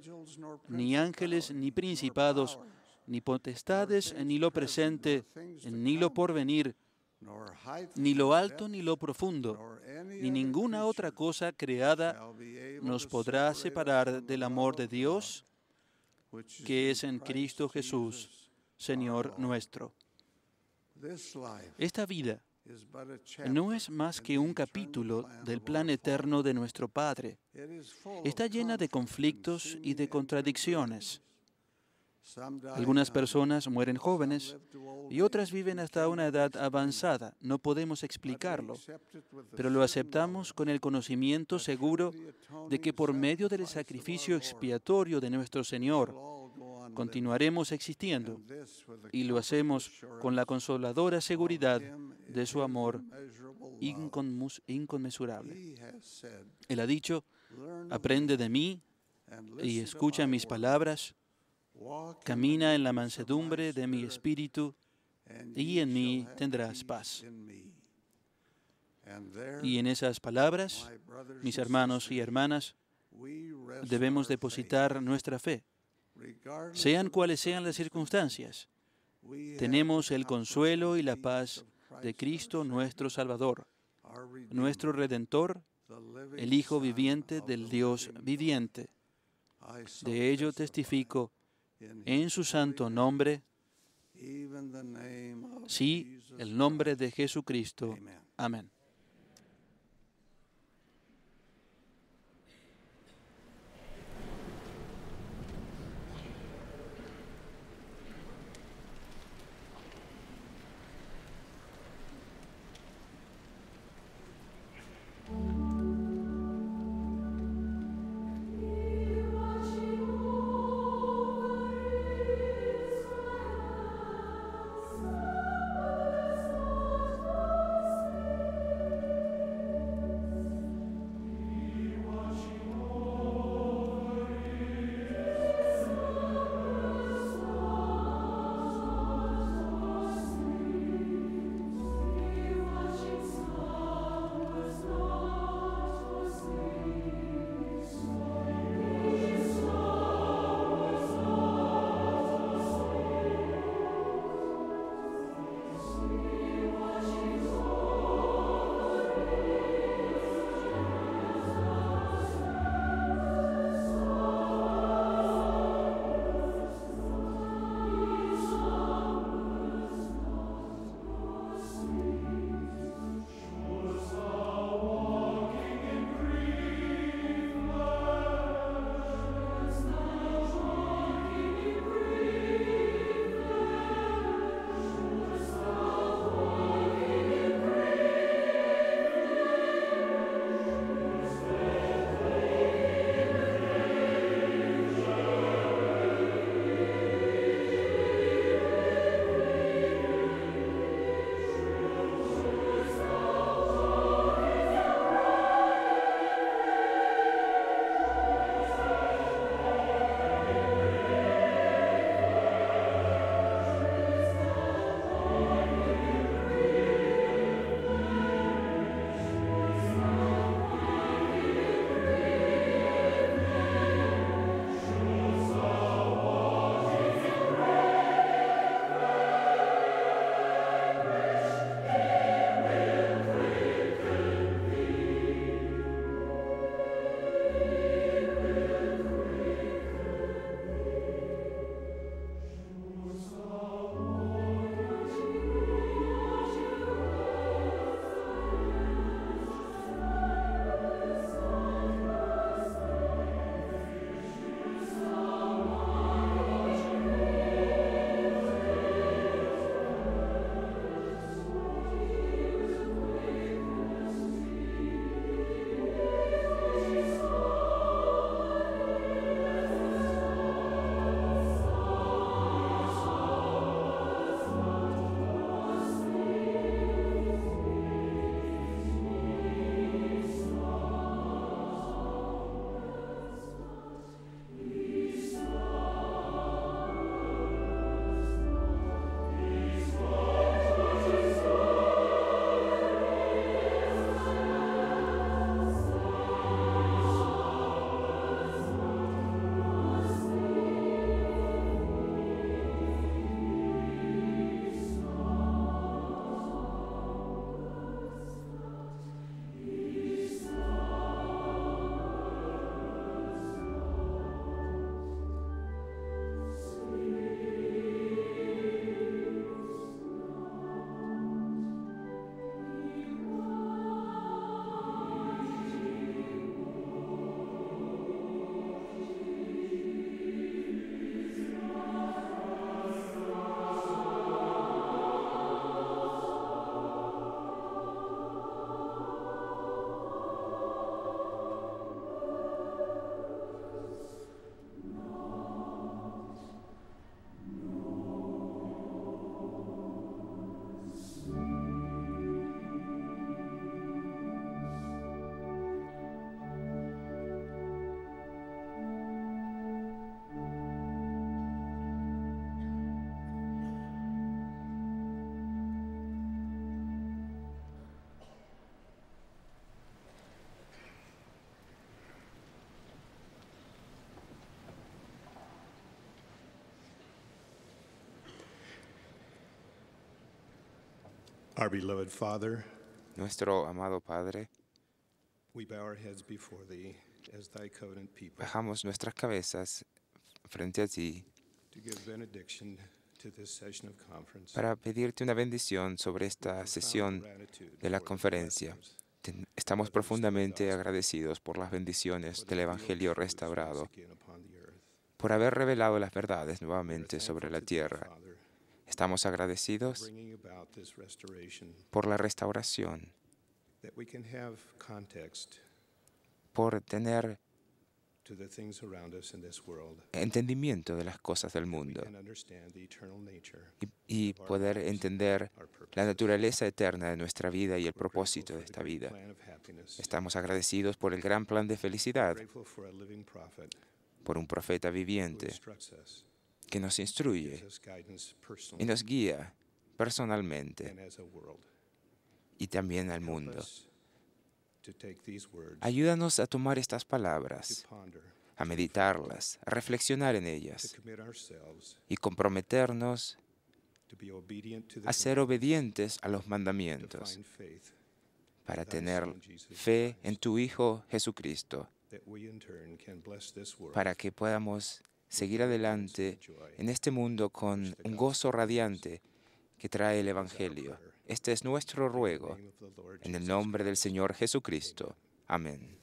ni ángeles ni principados, ni potestades, ni lo presente, ni lo porvenir, ni lo alto ni lo profundo, ni ninguna otra cosa creada nos podrá separar del amor de Dios que es en Cristo Jesús, Señor nuestro. Esta vida no es más que un capítulo del plan eterno de nuestro Padre. Está llena de conflictos y de contradicciones. Algunas personas mueren jóvenes y otras viven hasta una edad avanzada. No podemos explicarlo, pero lo aceptamos con el conocimiento seguro de que por medio del sacrificio expiatorio de nuestro Señor, continuaremos existiendo y lo hacemos con la consoladora seguridad de su amor inconmensurable. Él ha dicho, aprende de mí y escucha mis palabras, camina en la mansedumbre de mi espíritu y en mí tendrás paz. Y en esas palabras, mis hermanos y hermanas, debemos depositar nuestra fe sean cuales sean las circunstancias, tenemos el consuelo y la paz de Cristo nuestro Salvador, nuestro Redentor, el Hijo viviente del Dios viviente. De ello testifico en su santo nombre, sí, el nombre de Jesucristo. Amén. nuestro amado Padre, Bajamos nuestras cabezas frente a ti para pedirte una bendición sobre esta sesión de la conferencia. Estamos profundamente agradecidos por las bendiciones del Evangelio restaurado, por haber revelado las verdades nuevamente sobre la tierra. Estamos agradecidos por la restauración, por tener entendimiento de las cosas del mundo y, poder entender la naturaleza eterna de nuestra vida y el propósito de esta vida. Estamos agradecidos por el gran plan de felicidad, por un profeta viviente que nos instruye y nos guía personalmente y también al mundo. Ayúdanos a tomar estas palabras, a meditarlas, a reflexionar en ellas y comprometernos a ser obedientes a los mandamientos para tener fe en tu Hijo Jesucristo, para que podamos seguir adelante en este mundo con un gozo radiante que trae el Evangelio. Este es nuestro ruego, en el nombre del Señor Jesucristo. Amén.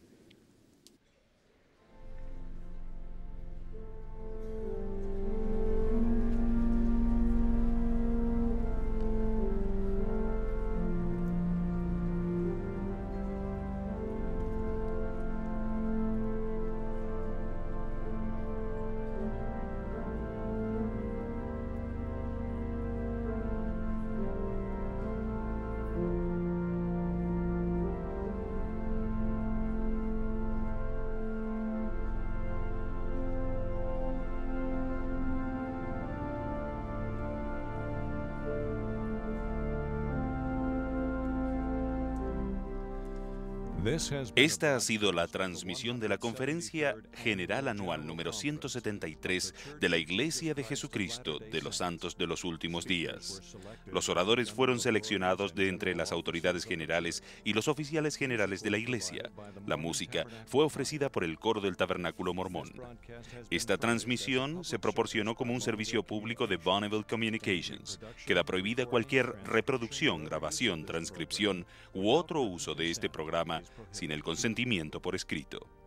Esta ha sido la transmisión de la Conferencia General Anual número 173 de la Iglesia de Jesucristo de los Santos de los Últimos Días. Los oradores fueron seleccionados de entre las autoridades generales y los oficiales generales de la Iglesia. La música fue ofrecida por el coro del Tabernáculo Mormón. Esta transmisión se proporcionó como un servicio público de Bonneville Communications. Queda prohibida cualquier reproducción, grabación, transcripción u otro uso de este programa sin el consentimiento por escrito.